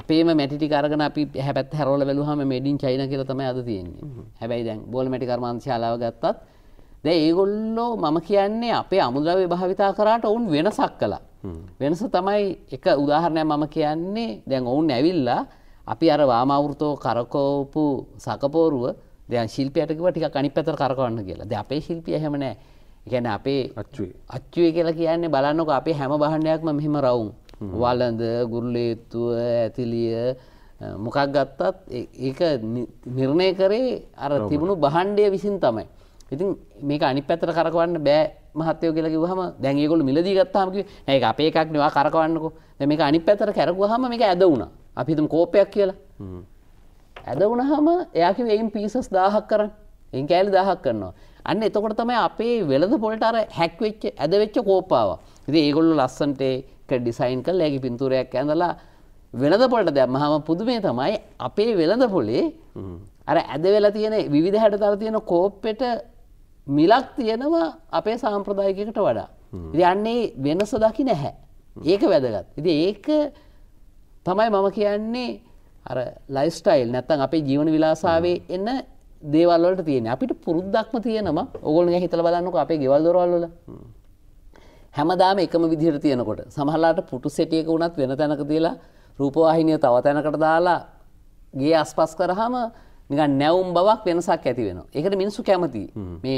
අපේම මැටි කරගන අපි හැත් හැරෝල වැලුහම මඩින් චයින කියල තම අද තියෙන්නේ හැබැයි දැන් බෝල මැටි කර්මාංශාලාව ගත්තත් දැ ඒගොල්ලෝ මම කියන්නේ අපේ අමුද්‍රව්‍ය භාවිතා කරාට ඔවුන් වෙනසක් කලා වෙනස තමයි එක උදාහරණය මම කියන්නේ දැන් ඔවුන් ඇවිල්ලා අපි අර වාමවෘතෝ කරකෝපු සකපෝරුව දැන් ශිල්පියටකව ටික අනි පැතර කරකවන්න කියලා ද අපේ ශිල්පිය හෙමනෑ ගැන අපේ අච්චුවේ කියලා කියන්නේ බලන්නක අපේ හැම බහණ්ඩයක්ම මෙහෙම රවුම් වලඳ ගුරුලේත්තුව ඇතිලිය මොකක් ගත්තත් ඒ නිර්ණය කරේ අර තිබුණු බහණ්ඩය විසින් තමයි. ඉතින් මේක අනි පැතර කරකවන්න බෑ මහත්තයෝ කියලා කිව්වහම දැන් ඒගොල්ලෝ මිලදී ගත්තාම කිව්වේ නෑ ඒක අපේ එකක් නේ ඔයා කරකවන්නකෝ දැන් මේක අනිත් පැත්තට කරගුවාම මේක ඇද වුණා අපි හිතමු කෝපයක් කියලා ඇද වුණාම එයා කිව්වේ එයින් පීසස් 1000ක් කරන්න එයින් කෑලි 1000ක් කරනවා අන්න එතකොට තමයි අපේ වෙළඳ පොළට අර හැක් වෙච්ච ඇද වෙච්ච කෝපාව ඉතින් ඒගොල්ලෝ ලස්සන්ට ඒක ඩිසයින් කරලා ඒකේ පින්තූරයක් ඇඳලා වෙළඳ පොළට දැම්මහම පුදුමේ තමයි අපේ වෙළඳ පොළේ අර ඇද වෙලා තියෙන විවිධ හැඩතල තියෙන කෝප්පෙට මිලක් තියෙනවා අපේ සාම්ප්‍රදායකකට වඩා. යන්නේ වෙනස දකි නැහැ. ඒක වැදගත්. ඉති ඒක තමයි මම කියන්නේ අර ලයිස්ටයිල් නැත්තන් අපේ ජීවන විලාසාවේ එන්න දේවල්වලට තියෙන අපිට පුරුද්දක්ම තියෙනම ඔගොලු හිතල බලන්නක අපේ ගෙවල් දොරවල්ල හැමදාම එකම විදිහට තියෙනකොට සමහරලාට පුටු සෙටියක වුණත් වෙන තැනක තියලා රූපවාහිනිය තව තැනකට දාලා ගේ අස්පස් කරහම නික නැවුම් බවක් වෙනසක් ඇති වෙන. එකට මිනිසු කැමති මේ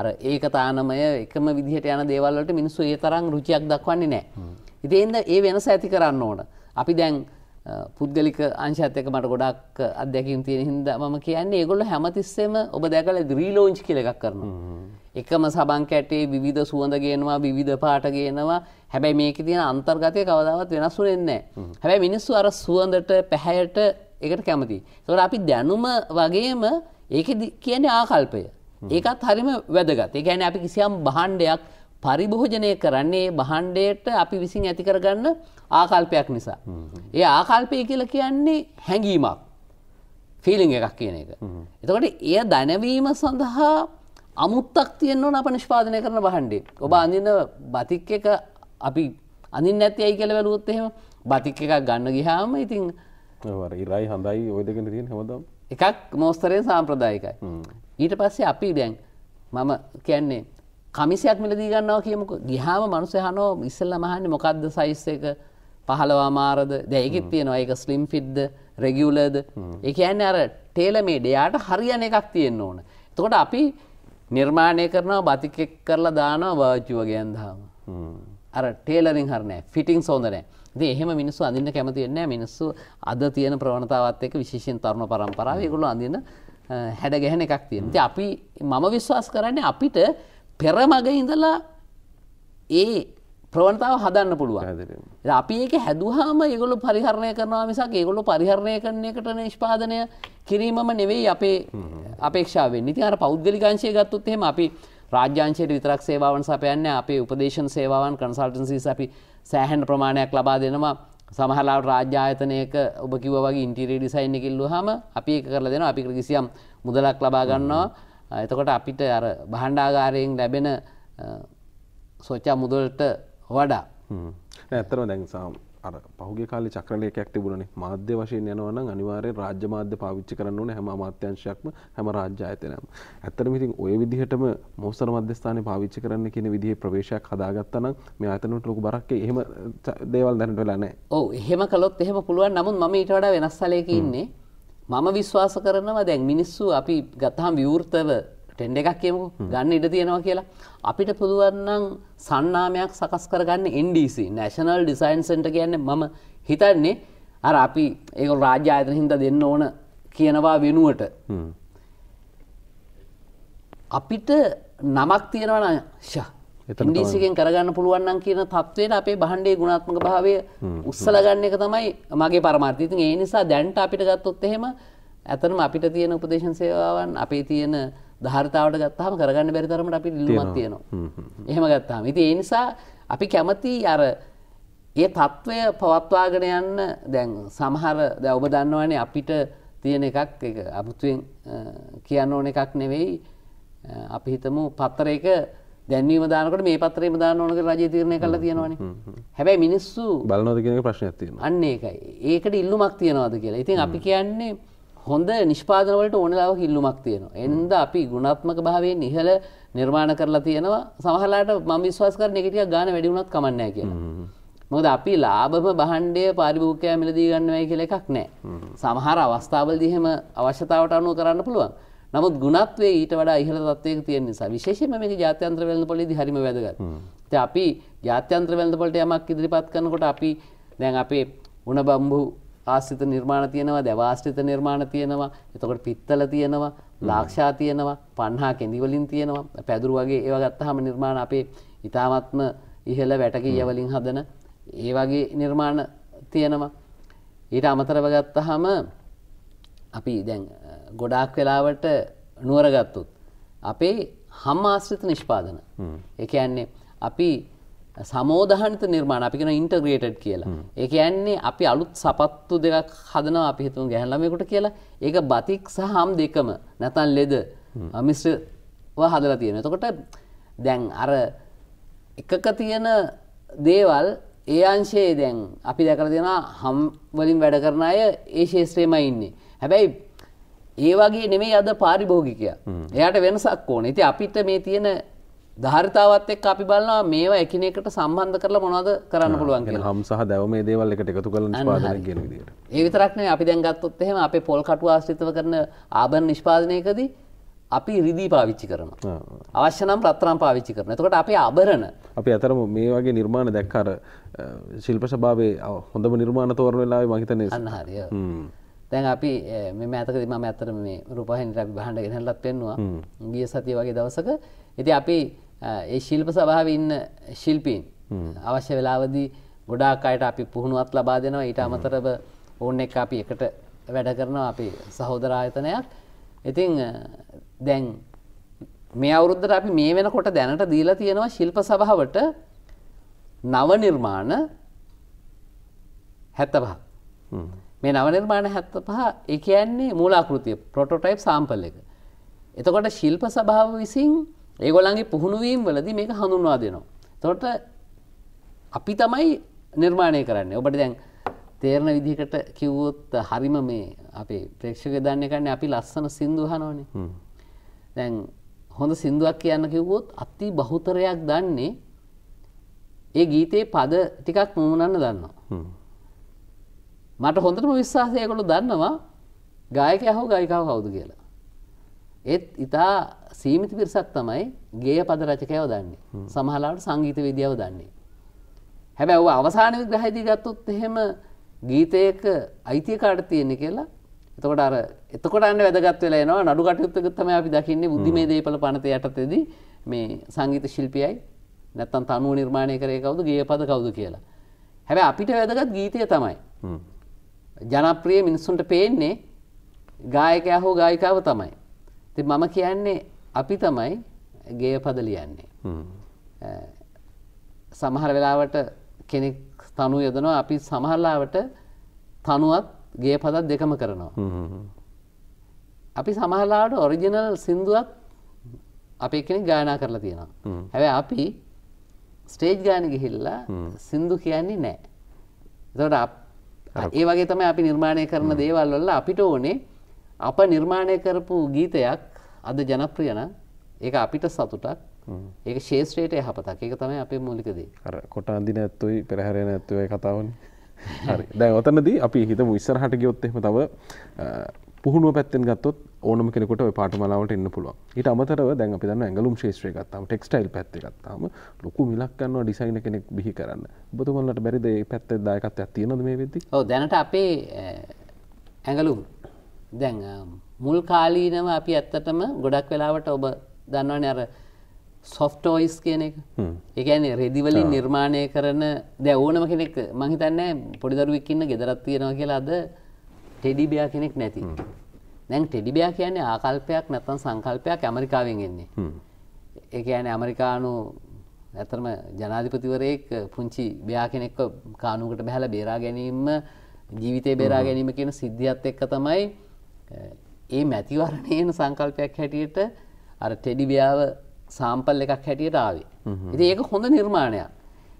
අර ඒක තානමය එකම විදිහට යන දේවල්ලට මිනිස්සු ඒ තරම් රුචියක් දක්වන්නේ නෑ. ඉතින්ද ඒ වෙනස ඇති කරන්න ඕන. අපි දැන් පුද්ගලික අංශත්යක මට ගොඩක් අධ්‍යැකින් තියෙන හිද ම කියන්නේ ඒගොල්ල හැමතිස්සෙම ඔබ දැකල ද්‍රීලෝංච් කෙලෙක් කරන. එකම සබන් කැටේ විධ සුවඳගේනවා විධ පාටගේනවා හැබැයි මේක තියෙන අන්තර්ගතය කවදාවත් වෙනස්සු එන්නේ. හැබැයි මිනිස්සු අර සුවඳට පැහැයට එකට කැමති. තොට අපි දැනුම වගේම ඒක කියන්නේ ආකල්පය. ඒකත් හරිම වැදගත්. ඒ ගැන අපි කිසියම් බහන්්ඩයක් පරිභෝජනය කරන්නේ බහන්්ඩයට අපි විසින් ඇති කරගන්න ආකල්පයක් නිසා. ඒ ආකල්පය කියල කියන්නේ හැඟීමක්. ෆිලිං එකක් කියන එක. එතකොට එය දැනවීම සඳහා අමුත්තක් තියෙන්වන අප නිෂ්පාදනය කරන බහන්්ඩේ. ඔබ අඳන්න බතික් එක අපි අඳින් නැති ඇයි කියල වැලුවොත් එහෙම බතික් එකක් ගන්න ගිහාම ඉතින් ඉරයි හඳයි ඔයදගෙන තියෙන හොදම් එකක් මෝස්තරයෙන් සාම්ප්‍රදායකයි. ඊට පස්සේ අපි දැන් මම කියන්නේ කමිසියක් මිලදී ගන්නවා කියමුක ගිහාම මනුසයහනෝ ඉස්සල්ල මහන්න මොකක්ද සයිස් එක පහලවා මාරද දැයකත් තියෙනවා ඒක ස්ලිම් ෆිද්ද රෙගියුලද එක ඇන්න අර ටේලමේඩ යාට හරියන එකක් තියෙන්න්න ඕන. තකොට අපි නිර්මාණය කරනවා බතිකෙක් කරලා දානවා වාචි වගේයන්දාම. අර ටේලරින් හරනෑ ෆිටිං සෝඳනෑ ඉතින් එහෙම මිනිස්සු අඳින්න කැමති වෙන්නේ නැහැ මිනිස්සු අද තියෙන ප්‍රවණතාවත් එක්ක විශේෂයෙන් තරුණ පරම්පරාව ඒගොල්ලෝ අඳින හැඩ ගැහෙන එකක් තියෙනවා. ඉතින් අපි මම විශ්වාස කරන්නේ අපිට පෙරමග ඉඳලා ඒ ප්‍රවණතාව හදන්න පුළුවන්. අපි ඒක හැදුවාම ඒගොල්ලෝ පරිහරණය කරනවා මිසක් ඒගොල්ලෝ පරිහරණය කරන එකට නිෂ්පාදනය කිරීමම නෙවෙයි අපේ අපේක්ෂාව වෙන්නේ. ඉතින් අර පෞද්ගලික අංශය ගත්තොත් එහෙම අපි රාජ්‍ය අංශයට විතරක් සේවාවන් සපයන්නේ අපේ උපදේශන සේවාවන් කන්සල්ටන්සීස් අපි සෑහැන් ප්‍රමාණයක් ලබා දෙනවා සමහලාට රාජ්‍යායතනයක ඔබ කිව වගේ ඉන්ටිරේ ඩිසයින් එකකිල්ලු හම අපි එක කරලා දෙනවා අපි කිසියම් මුදලක් ලබා ගන්නවා එතකොට අපිට අර බහණ්ඩාගාරයෙන් ලැබෙන සොච්චා මුදලට වඩා ඇත්තරම දැන් සාම් අර පහුගේ කාලේ චක්‍රලේඛයක් තිබුණනේ මාධ්‍ය වශයෙන් යනවා නම් අනිවාර්යෙන් රාජ්‍ය මාධ්‍ය පාවිච්චි කරන්න ඕනේ හැම අමාත්‍යාංශයක්ම හැම රාජ්‍ය ආයතනයක්ම. ඇත්තටම ඉතින් ওই විදිහටම මෝස්තර මධ්‍යස්ථානේ පාවිච්චි කරන්න කියන විදිහේ ප්‍රවේශයක් හදාගත්තා නම් මේ ආයතන වලට ලොකු බරක් එහෙම දේවල් දැනට වෙලා නැහැ. ඔව් එහෙම කළොත් එහෙම පුළුවන්. නමුත් මම ඊට වඩා වෙනස් සැලයක ඉන්නේ. මම විශ්වාස කරනවා දැන් මිනිස්සු අපි ගත්තාම විවෘතව ටෙන්ඩ එකක් කියමු ගන්න ඉඩ තියෙනවා කියලා. අපිට පුළුවන්නම් සන්නාමයක් සකස් කරගන්න NDC නැශනල් ඩිසයින් සෙන්ට කියන්න මම හිතන්නේ අර අපි ඒක රාජ්‍ය අයතන හින්ද දෙන්න ඕන කියනවා වෙනුවට. අපිට නමක් තියෙනවන ශ ඉන්ඩීසිකෙන් කරගන්න පුළුවන්නම් කියන තත්වයට අපේ බහන්්ඩේ ගුණාත්මක භාවය උත්සලගන්න එක තමයි මගේ පරමාර්ථීතින් ඒ නිසා දැන්ට අපිට ගත්තොත් එහෙම ඇතනම අපිට තියෙන උපදේශන් සේවාවන් අපේ තියෙන ධාර්තාවට ගත්තහම කරගන්න බැරි තරමට අපි ඉල්ලුමක් තියෙනවා. එහෙම ගත්තාම. ඉතින් ඒ නිසා අපි කැමති අර ඒ తත්වය පවත්වාගෙන යන්න දැන් සමහර දැන් ඔබ දන්නවනේ අපිට තියෙන එකක් ඒක අමුතුවෙන් කියන්න ඕන එකක් නෙවෙයි. අපි හිතමු පත්‍රයක දැන්වීම දානකට මේ පත්‍රයම දාන්න ඕන කියලා රජය තීරණය කළා තියෙනවනේ. හැබැයි මිනිස්සු බලනවද කියන එක ප්‍රශ්නයක් තියෙනවා. අන්න ඒකයි. ඒකට ඉල්ලුමක් තියනවාද කියලා. ඉතින් අපි කියන්නේ හොඳ නිෂ්පාදනවලට ඕනලාව හිල්ලුමක් තියෙනවා. එන්ද අපි ගුණාත්මක භාවයෙන් ඉහළ නිර්මාණ කරලා තියෙනවා. සමහරලාට මම විශ්වාස කරන එක ටිකක් ගාන වැඩි වුණත් කමක් නැහැ කියලා. මොකද අපි ලාභම භාණ්ඩය පාරිභෝගිකයා මිලදී ගන්නවයි කියලා එකක් නැහැ. සමහර අවස්ථාවලදී එහෙම අවශ්‍යතාවට අනුව කරන්න පුළුවන්. නමුත් ගුණත්වයේ ඊට වඩා ඉහළ තත්ත්වයක තියෙන නිසා විශේෂයෙන්ම මේක ජාත්‍යන්තර වෙළඳපොළේදී හරිම වැදගත්. ඉතින් අපි ජාත්‍යන්තර වෙළඳපොළට යමක් ඉදිරිපත් කරනකොට අපි දැන් අපේ උණ බම්බු ආශ්‍රිත නිර්මාණ තියෙනවා දවාශ්‍රිත නිර්මාණ තියෙනවා එතකොට පිත්තල තියෙනවා ලාක්ෂා තියෙනවා පන්හා කෙඳිවලින් තියෙනවා පැදුරු වගේ ඒව ගත්තහම නිර්මාණ අපේ ඉතාමත්ම ඉහළ වැටකීයවලින් හදන ඒ වගේ නිර්මාණ තියෙනවා ඊට අමතරව ගත්තහම අපි දැන් ගොඩාක් වෙලාවට නුවරගත්තුත් අපේ හම් ආශ්‍රිත නිෂ්පාදන ඒ කියන්නේ අපි සමෝධහනත නිර්මාණ අපිකන ඉන්ටග්‍රේටඩ් කියලා ඒක යන්නේ අපි අලුත් සපත්තු දෙකක් හදන අපිහිතුන් ගැහැල්ලමෙකුට කියලා ඒක බතික් සහම් දෙකම නැතන් ලෙද මිශ්‍රව හදලා තියෙන එතකොට දැන් අර එකක තියෙන දේවල් ඒ අංශයේ දැන් අපි දැකර දෙෙන හම්වලින් වැඩ කරන අය ඒ ශේත්‍රයම ඉන්නේ හැබැයි ඒ වගේ නෙමේ අද පාරිභෝගිකය එයාට වෙනසක් ඕන ඉති අපිට මේ තියෙන ධාරිතාවත් එක් අපි බලනවා මේවා එකනෙකට සම්බන්ධ කරලා මොනවද කරන්න පුළුවන් කියලා. හම් සහ දැවම මේ දේවල් එකට එකතු කරලා නිෂ්පාදනය කියන විදිහට. ඒ විතරක් නෙවෙයි අපි දැන් ගත්තොත් එහෙම අපේ පොල් කටුව ආශ්‍රිතව කරන ආභරණ නිෂ්පාදනයකදී අපි රිදී පාවිච්චි කරනවා. අවශ්‍ය නම් රත්තරන් පාවිච්චි කරනවා. එතකොට අපේ ආභරණ අපි අතරම මේ වගේ නිර්මාණ දැක්ක අර ශිල්ප සභාවේ හොඳම නිර්මාණ තෝරන වෙලාවේ මම හිතන්නේ අන්න හරිය. දැන් අපි මේ මෑතකදී මම ඇත්තට මේ රූපහින් අපි බහඬ ගෙනල්ලත් පෙන්නවා. ගිය සතිය වගේ දවසක ඉති අපි ඒ ශිල්ප සභාව ඉන්න ශිල්පීන් අවශ්‍ය වෙලාවදී ගොඩාක් අයට අපි පුහුණුවත් ලබා දෙනවා ඊට අමතරව ඕන්න එක අපි එකට වැඩ කරනවා අපි සහෝදරායතනයක් ඉතිං දැන් මේ අවුරුද්දට අපි මේ වෙනකොට දැනට දීලා තියෙනවා ශිල්ප සභාවට නව නිර්මාණ හැත්තපහ මේ නව නිර්මාණ හැත්ත පහ එක කියන්නේ මූලාකෘතිය ප්‍රොටෝටයිප් සාම්පල් එක එතකොට ශිල්ප සභාව විසින් ඒගොල්ලන්ගේ පුහුණුවීම් වලදී මේක හඳුන්වා දෙනවා. තොට අපි තමයි නිර්මාණය කරන්න ඔබට දැන් තේරණ විදිහකට කිව්වොත් හරිම මේ අපේ ප්‍රේක්ෂක දන්න කරන්න අපි ලස්සන සිින්දුහනෝනේ දැන් හොඳ සිින්දුවක් කියන්න කිව්වොත් අත්ති බහුතරයක් දන්නේ ඒ ගීතයේ පද ටිකක් මුමුණන්න දන්නවා. මට හොඳටම විශ්වාසයකොළු දන්නවා ගායක හෝ ගයිකාව කවුද කියලා. ඒත් ඉතා සීමිති පිරිසක් තමයි ගේ පද රචකයව දන්නේ සමහලාට සංගීත විද්‍යාව දන්නේ. හැබැව අවසාන විග්‍රහහිදී ගත්තුත් එහෙම ගීතයක අයිතියකාට තියෙන්නේ කියලා එතකොට අර එතකොට අන්න වැදගත් වෙලා එනවා නඩු කටයුත්තකුත් තමයි අපි දකින්නේ බුද්ධිමය දේපල පනත යටතේදී මේ සංගීත ශිල්පියයි නැත්තම් තනුව නිර්මාණය කරේ කවුද ගේයපද කවුද කියලා. හැබැයි අපිට වැදගත් ගීතය තමයි. ජනප්‍රිය මිනිස්සුන්ට පේන්නේ ගායකයා හෝ ගායිකාව තමයි. ති මම කියන්නේ අපි තමයි ගේය පද ලියන්නේ සමහර වෙලාවට කෙනෙක් තනු යදනවා අපි සමහරලාවට තනුවත් ගේ පදත් දෙකම කරනවා අපි සමහරලාට ඔරිජිනල් සින්දුවත් අපේ කෙනෙක් ගානා කරලා තියෙනවා හැබැ අපි ස්ටේජ් ගාන ගිහිල්ලා සින්දු කියන්නේ නෑ තොට ඒ වගේ තමයි අපි නිර්මාණය කරන දේවල්වල්ල අපිට ඕනේ අප නිර්මාණය කරපු ගීතයක් අද ජනප්‍රියන ඒක අපිට සතුටක් ඒක ශේෂත්‍රයට යහපතක් ඒක තමයි අපේ මූලිකදී අර කොට අන්දින ඇත්තුයි පෙරහැරෙන ඇත්තුවයි කතාවන් දැ ඔතනදී අපි හිත විස්සර හට ගියොත්තෙම තව පුහුණුව පැත්තෙන් ගත්තොත් ඕනම කෙනෙකුට පාට මලාවට එන්න පුළුව ඊට අමතරව දැන් අපි දන්න ඇඟලුම් ශේෂත්‍රය ගත්තාම ටෙක්ස්ටයිල් පැත්ති ගත්තාම ලොකු මිලක් කන්නවා ඩිසයින කෙනෙක් බිහි කරන්න බතුමල්ලට බැරිද පැත්ත දායකත් ඇත්තියනද මේ වෙදදි දැනට අපේ ඇඟලුම් දැන් මුල් කාලීනව අපි ඇත්තටම ගොඩක් වෙලාවට ඔබ දන්නවන අර සොෆ්ටෝයිස් කියන එක ඒකැන රෙදිවලින් නිර්මාණය කරන දැ ඕනම කෙනෙක් මහිතන්න පොඩිදරුවක්කින්න ගෙදරත් තියෙනවා කියලා අද ටෙඩිබයා කෙනෙක් නැති දැන් ටෙඩිබයා කියන්නේ ආකල්පයක් නැත්තන් සංකල්පයක් ඇමරිකාවෙන් එන්නේ ඒඇන ඇමරිකානු ඇතරම ජනාධිපතිවරයෙක් පුංචි බ්‍යා කෙනෙක්ව කානුකට බැහල බේරා ගැනීම ජීවිතය බේරා ගැනීම කියන සිද්ධියත් එක්ක තමයි ඒ මැතිවරණයන සංකල්පයක් හැටියට අර ටෙඩිබියාව සාම්පල් එකක් හැටියට ආවේ ඉති ඒක හොඳ නිර්මාණයක්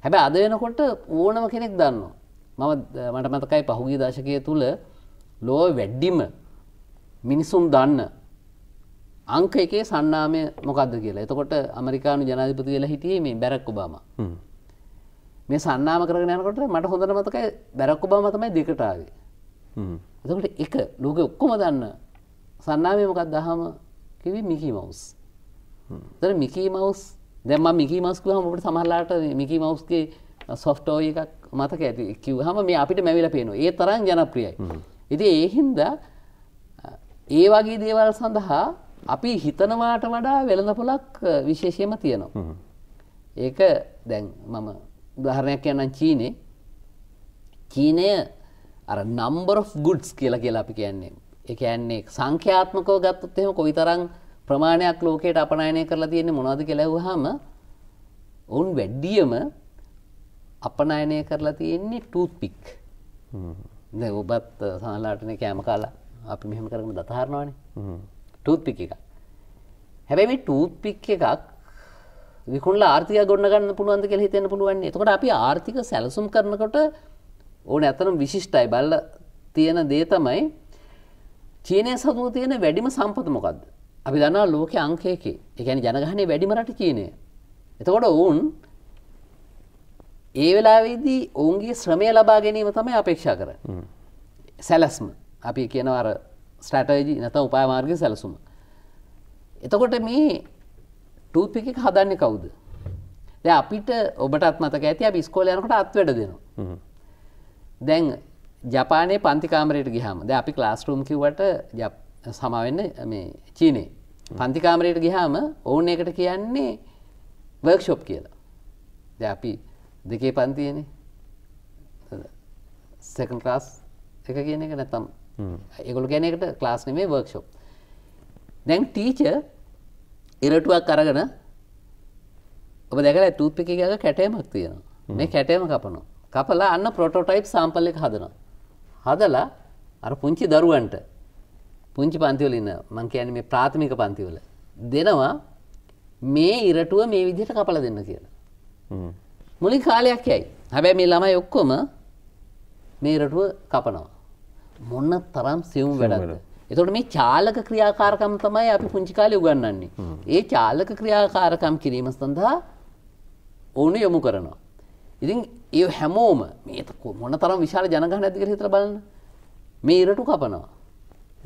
හැබ අද වෙනකොට ඕනම කෙනෙක් දන්නවා මම මට මතකයි පහුගී දශකය තුළ ලෝ වැඩ්ඩිම මිනිසුම් දන්න අංක එකේ සන්නාමය මොකක්ද කියලා එතකොට අමරිකානු ජනාධිපති වෙලා හිටියේ මේ බැරක් ඔබාම මේ සන්නාම කරගෙන යනකොට මට හොඳට මතකයි බැරක් ඔබාම තමයි දෙකටාවේ එතකොට එක ලෝකෙ ඔක්කොම දන්න සන්නාමය මොකක්ද දහම කිවි මිකී මවුස්. ඒතර මිකී මවුස් දැන් මම මිකී මවුස් කිව්වම අපිට සමහරලාට මිකී මවුස්ගේ සොෆ්ට්වෙයාර් එකක් මතක ඇති කිව්වහම මේ අපිට මැවිලා පේනවා. ඒ තරම් ජනප්‍රියයි. ඉතින් ඒ හින්දා ඒ වගේ දේවල් සඳහා අපි හිතනවාට වඩා වෙළඳපොලක් විශේෂයෙන්ම තියෙනවා. ඒක දැන් මම උදාහරණයක් කියන්නම් චීනේ. චීනය අර නම්බර් of goods කියලා කියලා අපි කියන්නේ. ඒ කියන්නේ සංඛ්‍යාත්මකව ගත්තොත් එහෙම කොයිතරම් ප්‍රමාණයක් ලෝකයට අපනයනය කරලා තියෙන්නේ මොනවද කියලා අහුවාම ඔවුන් වැඩියම අපනයනය කරලා තියෙන්නේ ටූත් පික්. දැන් ඔබත් සමහරලාටනේ කැම කාලා අපි මෙහෙම කරගෙන දතහරනවානේ. ටූත් පික් එකක්. හැබැයි මේ ටූත් පික් එකක් විකුණලා ආර්ථිකය ගොඩනගන්න පුළුවන්ද කියලා හිතෙන්න පුළුවන්. එතකොට අපි ආර්ථික සැලසුම් කරනකොට ඕන ඇතනම් විශිෂ්ටයි බල්ල තියෙන දේ තමයි චීනය සතුව තියෙන වැඩිම සම්පත මොකක්ද අපි දන්නා ලෝක අංකයකේ එකැන ජනගහනේ වැඩිමරට චීනය එතකොට ඔවුන් ඒ වෙලාවේදී ඔවුන්ගේ ශ්‍රමය ලබා ගැනීම තමයි අපේක්ෂා කර සැලස්ම අපි කියනවර ස්ටටජි නැත උපාමාර්ගය සැලසුම එතකොට මේ ටූපික හදන්න කවුද ද අපිට ඔබටත් මතක ඇති අපි ස්කෝලයනකට අත්වැඩ දෙනවා දැන් ජපානයේ පන්ති කාමරයට ගිහම ද අපි ක්ලාස්ටරූම් කිවට සමවෙන්න මේ චීනේ පන්ති කාමරයට ගිහාම ඔවුන් එකට කියන්නේ වර්ක්ෂොප් කියලා ද අපි දෙකේ පන්තියනේ සකන් ක්ලාස් එක කියන එක නැතම් ඒගොලු ගැනකට ක්ලාස් නෙමේ වර්ක්ෂොප් දැන් ටීච ඉරටුවක් කරගෙන ඔබ දැකල ටූත්පික එක කැටයමක් තියෙනවා මේ කැටයම කපනවා කපලා අන්න ප්‍රොටෝටයිප් සාම්පල් එක හදනවා. හදලා අර පුංචි දරුවන්ට පුංචි පන්තිවල ඉන්න මං කියන්නේ මේ ප්‍රාථමික පන්තිවල දෙනවා මේ ඉරටුව මේ විදිහට කපලා දෙන්න කියලා. මුලින් කාලයක් යයි. හැබැයි මේ ළමයි ඔක්කොම මේ ඉරටුව කපනවා. මොන තරම් සියුම් වැඩක්ද? එතකොට මේ චාලක ක්‍රියාකාරකම් තමයි අපි පුංචි කාලේ උගන්වන්නේ. ඒ චාලක ක්‍රියාකාරකම් කිරීම සඳහා ඕන යොමු කරනවා. ඉතින් ඒ හැමෝම මේතක මොන තරම් විශාල ජනගහන ඇතිකර හිතර බලන්න මේ ඉරටු කපනවා.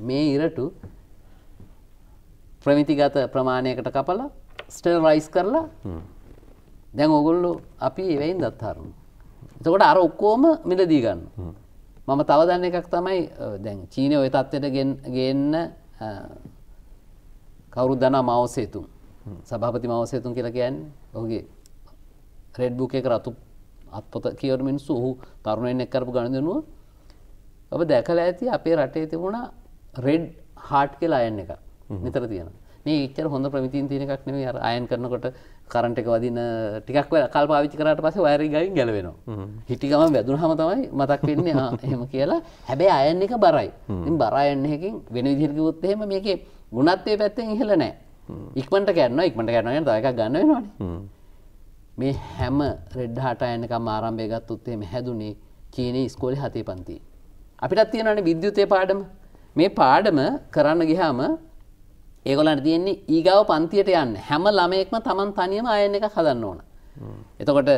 මේ ඉරටු ප්‍රමිතිගත ප්‍රමාණයකට කපලා ස්ටල් රයිස් කරලා දැන් ඔගොල්ලු අපි එවයින් දත්හරුණු. එතකොට අර ඔක්කෝම මිලදී ගන්න. මම තවදන්න එකක් තමයි දැන් චීනය ඔය තත්වයට ගන්න කවුරු දනා මවසේතුම් සභාපති මවසේතුම් කියලා කියන්න ඔහුගේ රෙඩ්බුක එක රතු අත්පොත කියවන මිනිස්සු ඔහු තරුණයෙන් එක්කරපු ගණදනුව ඔබ දැකලා ඇති අපේ රටේ තිබුණ රෙඩ් හාට් කියලා අයන් එක නිතර තියෙන මේ ඉච්චර හොඳ ප්‍රමිතින් තියෙන එකක් නෙමෙයි අර අයන් කරනකොට කරන්ට් එක වදින ටිකක් වෙලා කල් පාවිච්චි කරාට පස්සේ වයරින් ගහින් ගැලවෙනවා හිටි ගමන් වැදුනහම තමයි මතක් වෙන්නේ එහෙම කියලා හැබැයි අයන් එක බරයි ඉතින් බර අයන් එකකින් වෙන විදිහට කිව්වොත් එහෙම මේකේ ගුණත්වයේ පැත්තෙන් ඉහළ නැහැ ඉක්මනට ගන්නවා ඉක්මනට ගන්නවා කියන තව එකක් ගන්න වෙනවනේ මේ හැම රෙඩ්හට අයනකම් ආරම්භය ගත්තොත්තේ හැදුනේ චීනය ස්කෝලි හතේ පන්ති. අපිටත් තියෙනන විද්‍යුතය පාඩම මේ පාඩම කරන්න ගිහාම ඒගොලන් තියෙන්නේ ඊගාව පන්තියට යන්න හැම ළමයෙක්ම තමන් තනියම අයන එක හදන්න ඕන. එතකොට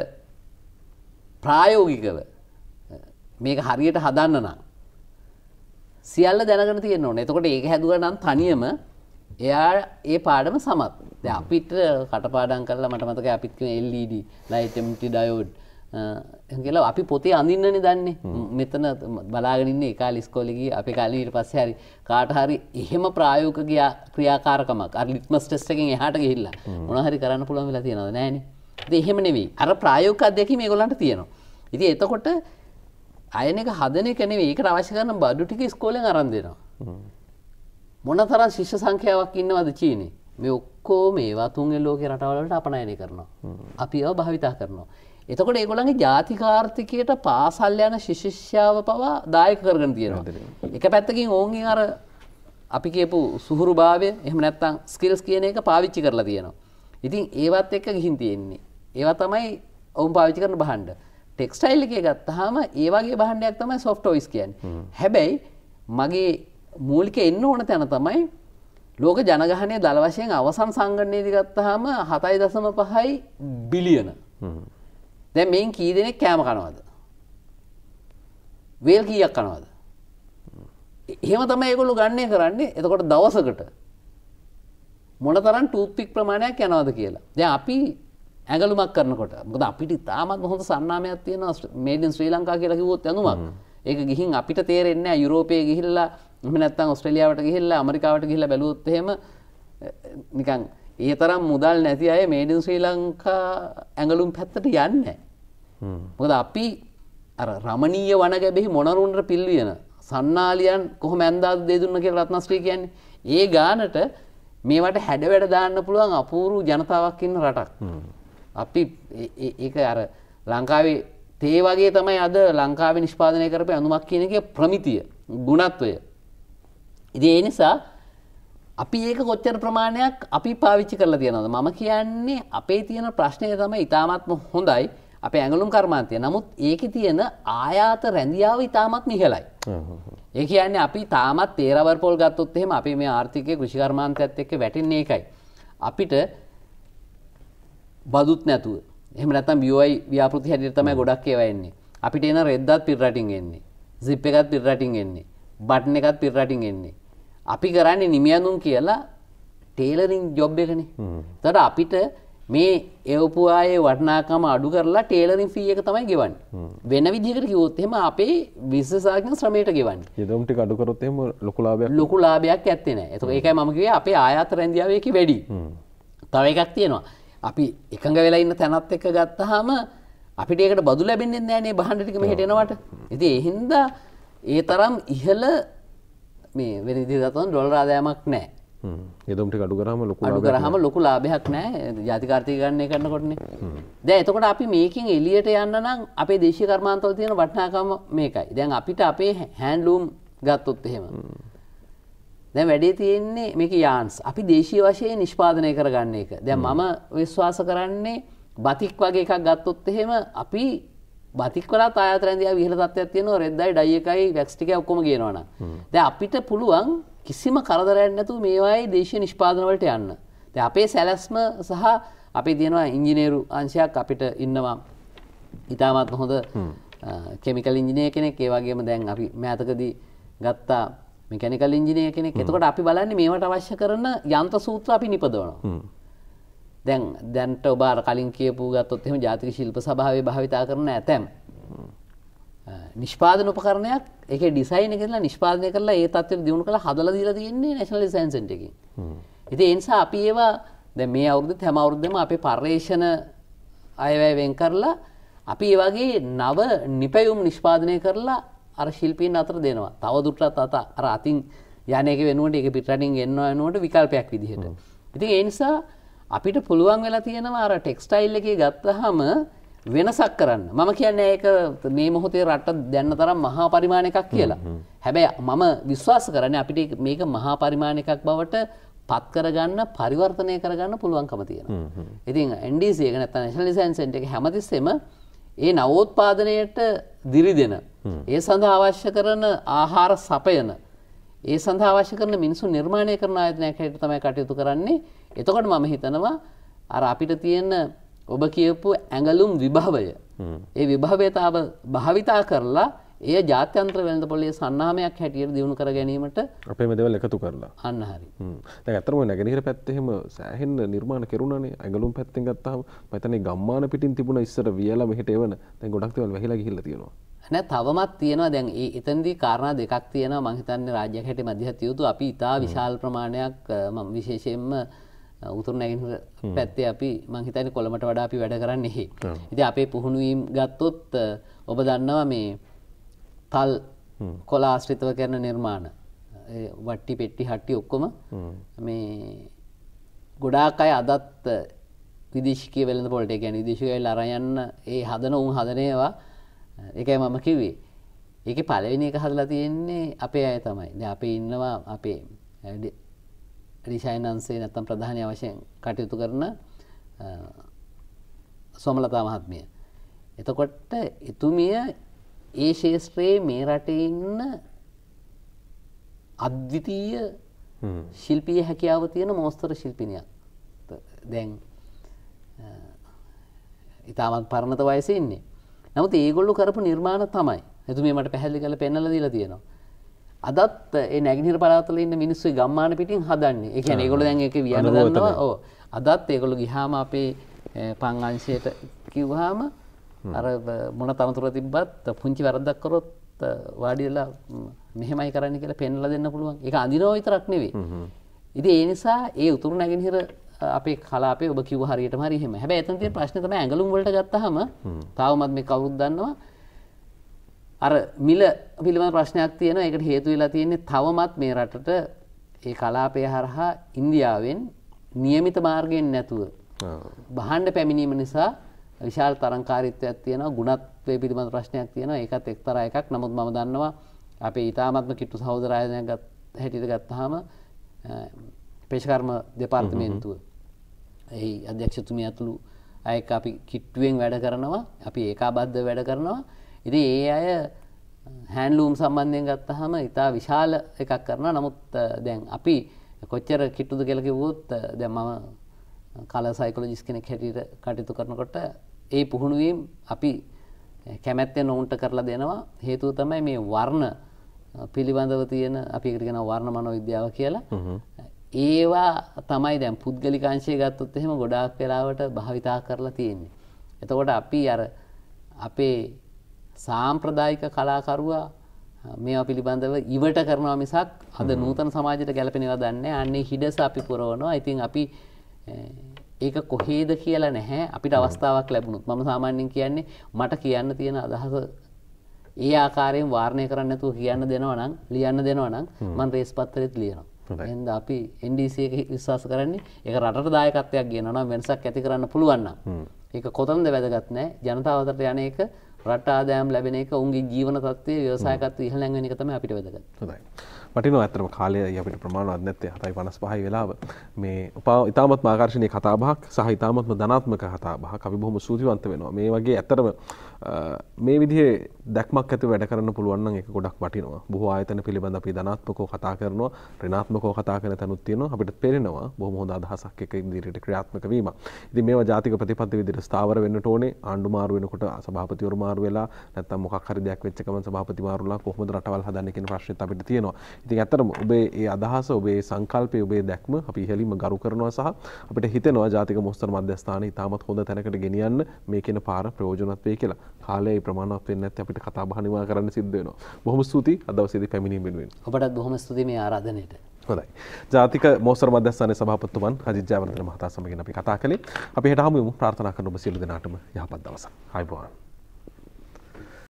ප්‍රායෝගිකව මේක හරියට හදන්න නම් සියල්ල දැනගෙන තියෙන්න ඕන එතකොට ඒක හැදුව නම් තනියම එයා ඒ පාඩම සමත් අපිට කටපාඩන් කරලා මට මතක අපිත් එල්ලඩ ලයිටමටි ඩයෝඩ් කියලා අපි පොතේ අඳින්නන දන්නේ මෙතන බලාගනින්න එකා ලිස්කෝලිගි අපි කලීට පස්ස හරි කාටහරි එහෙම ප්‍රායෝක ගියා ක්‍රියාකාරකමක් අර්ලිත්මස්ටෙස්ටකින් එහට ගහිල්ලා මොනහරි කරන්න පුළන් වෙලා තියෙනද නෑන එහෙම නෙවී අර ප්‍රායෝක අධ්‍යැකි මේ ගොලන්ට තියෙනවා ඉති එතකොට අයනක හදන කැනෙවේ ඒක අවශ්‍ය කරන බඩු ටික ස්කෝලෙන් අරන් දෙනවා මොන තරන් ශිෂ්‍ය සංඛ්‍යාවක් ඉන්නවද චීනේ මේ ඔක්කෝ මේවා තුන්ගේ ලෝක රටවලට අපනයනය කරනවා. අපි ඒව භාවිතා කරනවා. එතකොට ඒගොළන්ගේ ජාතිකාර්ථිකයට පාසල් යන ශිෂිෂ්‍යාව පවා දායක කරගෙන තියෙනවා. එක පැත්තකින් ඕන්ගේ අර අපි කියපු සුහුරු භාවය එහම නැත්තං ස්කිල්ස් කියන එක පාවිච්චි කරලා තියෙනවා. ඉතින් ඒවත් එක්ක ගිහින් තියෙන්නේ. ඒවා තමයි ඔවුන් පාවිච්චි කරන බහන්ඩ. ටෙක්ස්ටයිල් එක ගත්තහම ඒවගේ බහන්ඩයක් තමයි සොෆ්ටෝයිස් කියන්. හැබැයි මගේ මූලික එන්න ඕන තැන තමයි ලෝක ජනගහනය දළ වශයෙන් අවසන් සංගණයේදි ගත්තහම හතයි දසම පහයි බිලියන දැ මෙන් කී දෙනෙක් කෑම කනවාද වේල් කීයක් කනවාද එහෙම තම ඒකොලු ගන්නය කරන්නේ එතකොට දවසකට මොන තරන් ටූපික් ප්‍රමාණයක් යනවාද කියලා ද අපි ඇගලුමක් කරනකොට මොද අපිට තාමත් හොඳ සන්නාමයක් තියෙන මේඩන් ශ්‍රී ලංකා කියලා කිවොත් යනුමක් ඒක ගිහින් අපිට තේරෙන්නේ යුරෝපය ගිහිල්ලා එම නැත්තම් ඔස්ට්‍රේලියාවට ගිහිල්ලා ඇමරිකාවට ගිහිල්ලා බැලුවොත් එහෙම නිකන් ඒ තරම් මුදල් නැති අය මේඩ් ඉන් ශ්‍රී ලංකා ඇඟලුම් පැත්තට යන්නේ මොකද අපි අර රමණීය වනගැබෙහි මොනරුන්ට පිල්වියන සන්නාලියන් කොහොම ඇන්දාද දෙදුන්න කියලා රත්නශ්‍රී කියන්නේ ඒ ගානට මේවට හැඩවැඩ දාන්න පුළුවන් අපූරු ජනතාවක් ඉන්න රටක් අපි ඒක අර ලංකාවේ තේ වගේ තමයි අද ලංකාවේ නිෂ්පාදනය කරපය අනුමක් කියන එක ප්‍රමිතිය ගුණත්වය ඉති ඒ නිසා අපි ඒක කොච්චර ප්‍රමාණයක් අපි පාවිච්චි කරලා තියෙනද මම කියන්නේ අපේ තියෙන ප්‍රශ්නය තම ඉතාමත්ම හොඳයි අප ඇඟලුම් කර්මාන්තය නමුත් ඒක තියෙන ආයාත රැඳියාව ඉතාමත් නිහලයි. ඒ කියන්නේ අපි තාමත් තේරවර පොල් ගත්තොත් එහෙම අපි මේ ආර්ථිකය කෘෂිකර්මාන්තයත් එක්ක වැටෙන්නේ එකයි. අපිට බදුත් නැතුව එහම නැතම් බියෝයි ව්‍යාපෘති හැටියට තමයි ගොඩක් ඒවන්නේ අපිට එන රෙද්දත් පිරටින් එන්නේ සිප් එකත් පිරටින් එන්නේ බට්න එකත් පිරටින් එන්නේ අපි කරන්නේ නිමියඳුම් කියලා ටේලරින් ජොබ් එකන තට අපිට මේ එවපුවායේ වටනාකම අඩු කරලා ටේලරින් ෆී එක තමයි ගෙවන් වෙන විදිකට කිවොත්හෙම අපේ විශ්සාගෙන් ශ්‍රමයට ගෙවන් යදමට අඩුකරොත්ම ලොකුලාබ ලොකුලාභයක් ඇත්තෙන ඇතු ඒකයි මමකිවේ අපේ ආයාත රැන්දිියාවයකි වැඩි තව එකක් තියෙනවා අපි එකඟ වෙලා ඉන්න තැනත් එක ගත්තහම අපිට ඒකට බදු ලැබෙන්නේ නෑනේ බහන්ඩටිකම හිටෙනවට ඇති එහින්ද ඒ තරම් ඉහල මේ වෙනිදිගතන් ඩොල්රාදෑමක් නෑ එදමට අඩු කරහම ලොක අඩු කරහම ලොකු ලාභයක් නෑ ජාතිකාර්ථය ගන්න කරනකොටන දැ එතකොට අපි මේකින් එලියට යන්න නම් අපේ දේශී කර්මාන්තව තියෙන වටනාකම මේකයි දැන් අපිට අපේ හැන්ලූම් ගත්තොත් එහෙම දැ වැඩේ තියෙන්නේ මේක යාන්ස් අපි දේශී වශය නිෂ්පාදනය කරගන්න එක දැ මම විශ්වාස කරන්නේ බතික් වගේ එකක් ගත්තොත් එහෙම අපි බතික්වලා තාතරන්දයා විහල තත්වයක් තියෙන රෙද්දයි ඩයි එකයි වැක්ස්ටික ඔක්කොම කියනවන ද අපිට පුළුවන් කිසිම කරදරයක් නැතු මේවායි දේශ නිෂ්පාදනවලට යන්න ද අපේ සැලැස්ම සහ අපි තියෙනවා ඉංජිනේරු අංශයක් අපිට ඉන්නවා ඉතාමත් හොඳ කෙමිකල් ඉංජිනය කෙනෙක් ඒවාගේම දැන් අපි මෑතකදී ගත්තා මිකැනිකල් ඉංජිනය කෙනෙක් එතකොට අපි බලන්න මේවට අවශ්‍ය කරන යන්ත සූත්‍ර අපි නිපදවනවා දැන් දැන්ට ඔබාර කලින් කියපු ගත්තොත් එම ජාතික ශිල්ප සභාවේ භාවිතා කරන ඇතැම් නිෂ්පාදන උපකරණයක් එක ඩිසයින කරලා නිෂ්පාදනය කරලා ඒ තත්ව දියුණු කළ හදල දීලා තියෙන්නේ නැශනල සන්සට එකින් ඉති එනිසා අපි ඒවා දැ මේ අවුරුදු තැම අවුරුද්දම අපි පර්යේෂණ අයවැවෙන් කරලා අපි ඒ වගේ නව නිපැයුම් නිෂ්පාදනය කරලා අර ශිල්පීන් අතර දෙනවා තවදුටලත් අත අර අතින් යනක වෙනුවට එක පිටරටින් එන්නවා නුවට විකල්පයක් විදිහට. ඉතින් එනිසා අපිට පුළුවන් වෙලා තියෙනවා අර ටෙක්ස්ටයිල් එකේ ගත්තහම වෙනසක් කරන්න මම කියන්න ඒක මේ මොහොතේ රට දැන්න තරම් මහා පරිමාණයක් කියලා. හැබැයි මම විශ්වාස කරන අපිට මේක මහා පරිමාණයක් බවට පත් කරගන්න පරිවර්තනය කරගන්න පුළුවන්කම තියෙන. ඉතින් ඇන්ඩිසිය නැත නැශනලිසන් සෙන්ට එක හැමතිස්සෙම ඒ නවෝත්පාදනයට දිරි දෙන. ඒ සඳහා අවශ්‍ය කරන ආහාර සපයන. ඒ සඳහා අවශ්‍ය කරන මිනිසු නිර්මාණය කරන අයතනයක් හැට තමයි කටයුතු කරන්නේ එතකොට මම හිතනවා අර අපිට තියෙන ඔබ කියපු ඇඟලුම් විභවය ඒ විභවතාව භාවිතා කරලා ඒ ජාත්‍යන්ත්‍ර වෙළඳ පොලේ සන්නාමයක් හැටියට දියුණු කර ගැනීමට අපේ මෙදවල් එකතු කරලා අන්න හරි දැන් අතරම නැගෙනහිර පැත්තෙම සෑහෙන නිර්මාණ කෙරුණානේ ඇඟලුම් පැත්තෙන් ගත්තාම මම ගම්මාන පිටින් තිබුණ ඉස්සර වියලා මෙහෙට එවන දැන් ගොඩක් දේවල් වැහිලා ගිහිල්ලා තියෙනවා නෑ තවමත් තියෙනවා දැන් ඒ එතනදී කාරණා දෙකක් තියෙනවා මං හිතන්නේ රාජ්‍යයක් හැටි මැදිහත් යුතු අපි ඉතා විශාල ප්‍රමාණයක් මම විශේෂයෙන්ම උතුර නැගෙනහිර පැත්තේ අපි මං හිතන්නේ කොළඹට වඩා අපි වැඩ කරන්නේ එහි. ඉතින් අපේ පුහුණුවීම් ගත්තොත් ඔබ දන්නවා මේ තල් කොළ ආශ්‍රිතව කරන නිර්මාණ වට්ටි පෙට්ටි හට්ටි ඔක්කොම මේ ගොඩාක් අය අදත් විදේශිකය වෙළඳ පොලට ඒ කියන්නේ විදේශිකයෝ ලරයන්න ඒ හදන උන් හදන ඒවා ඒකයි මම කිව්වේ. ඒකේ පළවෙනි එක හදලා තියෙන්නේ අපේ අය තමයි. දැන් අපි ඉන්නවා අපේ රිෂායනන්සේ නැත්තම් ප්‍රධානය වශයෙන් කටයුතු කරන සොමලතා මහත්මිය. එතකොට එතුමිය ඒ ශේෂත්‍රයේ මේ රටේ ඉන්න අද්විතීය ශිල්පීය හැකියාව තියෙන මෝස්තර ශිල්පිනියක්. දැන් ඉතාමත් පරණත වයසේ ඉන්නේ. නමුත් ඒගොල්ලෝ කරපු නිර්මාණ තමයි. එතුමිය මට පැහැදිලි කරලා පෙන්වලා දීලා තියෙනවා. අදත් ඒ නැගිනිර පලාතල ඉන්න මිනිස්සු ගම්මාන පිටින් හදන්නේ එක ඒගොල දැන් එක වියන දන්නවා ඕ අදත් ඒගොලු ගිහාම අපේ පංංශයට කිව්හාම අර මොන තමතුර තිබ්බත් පුංචි වැරදක් කරොත් වාඩිලා මෙහෙමයි කරන්න කියලා පෙන්ල දෙන්න පුළුවන් එක අඳිනෝ විතරක් නෙවේ ඉති ඒ නිසා ඒ උතුරු නැගෙනහිර අපේ කලාපේ ඔබ කිව හරියට හරිහෙම හැබැ ඇතන්තිය ප්‍රශ්නතම ඇඟලුම් වලට ගත්තහම තවමත් මේ කවුරුත් දන්නවා අර මිල පිළිබඳ ප්‍රශ්නයක් තියෙන එකට හේතු වෙලා තියෙන්නේ තවමත් මේ රටට ඒ කලාපය හරහා ඉන්දියාවෙන් නියමිත මාර්ගයෙන් නැතුව බහන්ඩ පැමිණීම නිසා විශාල තරංකාරීත්වයක් තියෙනවා ගුණත්වය පිළිබඳ ප්‍රශ්නයක් තියෙනවා ඒකත් එක්තරා එකක් නමුත් මම දන්නවා අපේ ඉතාමත්ම කිට්ටු සහෝදරායනයක් හැටියට ගත්තාම පේෂකර්ම දෙපාර්තමේන්තුව එහි අධ්‍යක්ෂතුමිය ඇතුළු අය අපි කිට්ටුවෙන් වැඩ කරනවා අපි ඒකාබද්ධ වැඩ කරනවා ඉති ඒ අය හැන්ලූම් සම්බන්ධයෙන් ගත්තහම ඉතා විශාල එකක් කරන නමුත් දැන් අපි කොච්චර කිට්ටුද කෙලකි වූත් දැ මම කල සයිකලජිස් කෙනෙක් හැටියට කටයුතු කරනකොට ඒ පුහුණුවීම් අපි කැමැත්තය නොවුන්ට කරලා දෙනවා හේතුව තමයි මේ වර්ණ පිළිබඳව තියෙන අපිකටගෙන වර්ණ මනෝ විද්‍යාව කියලා ඒවා තමයි දැන් පුද්ගලිකාංශය ගත්තොත් එහෙම ගොඩාක් වෙලාවට භාවිතා කරලා තියෙන්නේ. එතකොට අපි අර අපේ සාම්ප්‍රදායික කලාකරුවා මේවා පිළිබඳව ඉවට කරනවා මිසක් අද නූතන සමාජයට ගැලපෙනවා දන්නේ අන්නේ හිඩස අපි පුරවනවා. ඉතින් අපි ඒක කොහේද කියලා නැහැ අපිට අවස්ථාවක් ලැබුණොත්. මම සාමාන්‍යයෙන් කියන්නේ මට කියන්න තියෙන අදහස ඒ ආකාරයෙන් වාර්ණය කරන්න නැතුව කියන්න දෙනවා නම් ලියන්න දෙනවා නම් මම රේස් පත්‍රෙත් ලියනවා. එහෙනම් අපි NDC එක විශ්වාස කරන්නේ ඒක රටට දායකත්වයක් ගේනවා නම් වෙනසක් ඇති කරන්න පුළුවන් නම්. ඒක කොතනද වැදගත් නැහැ. ජනතාව අතරට යන එක රට්ටාදෑම් ලැබෙන එක උන්ගේ ජීවන තත්වේ ව්‍යවසායකත් ඉහලැගෙන එක තම අපිට වැදග හොයි මටින අතරම කාලය අපිට ප්‍රමාණවත් නැත්තේ හතයි වනස් පහයි වෙලාව මේ උපා ඉතාමත් මාකර්ශණය කතාබහක් සහ ඉතාමත්ම ධනාත්මක කතාබහ කවි බොහොම සූතිවන්ත වෙනවා මේ වගේ ඇතරම මේ විදිේ දැක්මක් ඇති වැඩ කරන්න පුළුවන් එක ගොඩක් වටිනවා බොහෝ ආයතන පිළිබඳ අපි ධනාත්මකෝ කතා කරනවා ඍණාත්මකෝ කතා කරන තැනුත් තියෙනවා අපිට පේනවා බොහොම හොඳ අදහසක් එක ඉදිරියට ක්‍රියාත්මක වීම. ඉතින් මේවා ජාතික ප්‍රතිපත්ති විදිහට ස්ථාවර වෙන්න ඕනේ ආණ්ඩු මාරු වෙනකොට සභාපතිවරු මාරු වෙලා නැත්නම් මොකක් හරි දෙයක් වෙච්ච ගමන් සභාපති මාරුලා කොහොමද රටවල් හදන්නේ කියන ප්‍රශ්නෙත් අපිට තියෙනවා. ඉතින් ඇත්තටම ඔබේ ඒ අදහස ඔබේ සංකල්පය ඔබේ දැක්ම අපි ඉහළින්ම ගරු කරනවා සහ අපිට හිතෙනවා ජාතික මොස්තර මධ්‍යස්ථානයේ ඉතාමත් හොඳ තැනකට ගෙනියන්න මේ කියන පාර ප්‍රයෝජනවත් වෙයි කියලා. කාලේ ප්‍රමාණක් වෙන්නත් අපිට කතා බහනිවා කරන්න සිද්ධයනවා බොහොම ස්තුති අදවසේද පැමිණීම වෙනුවෙන් ඔබටත් බොහොම ස්තුති මේ ආරාධනයට හොදයි ජාතික මෝසර මධ්‍යස්ථාන සභාපත්තුවන් හජිජාවනතන මහතා සමගින් අපි කතා කළේ අපි හටහමුම ප්‍රාථනා කරන ඔබ සියලු දෙනාටම යහපත් දවසක් හයිබෝවන්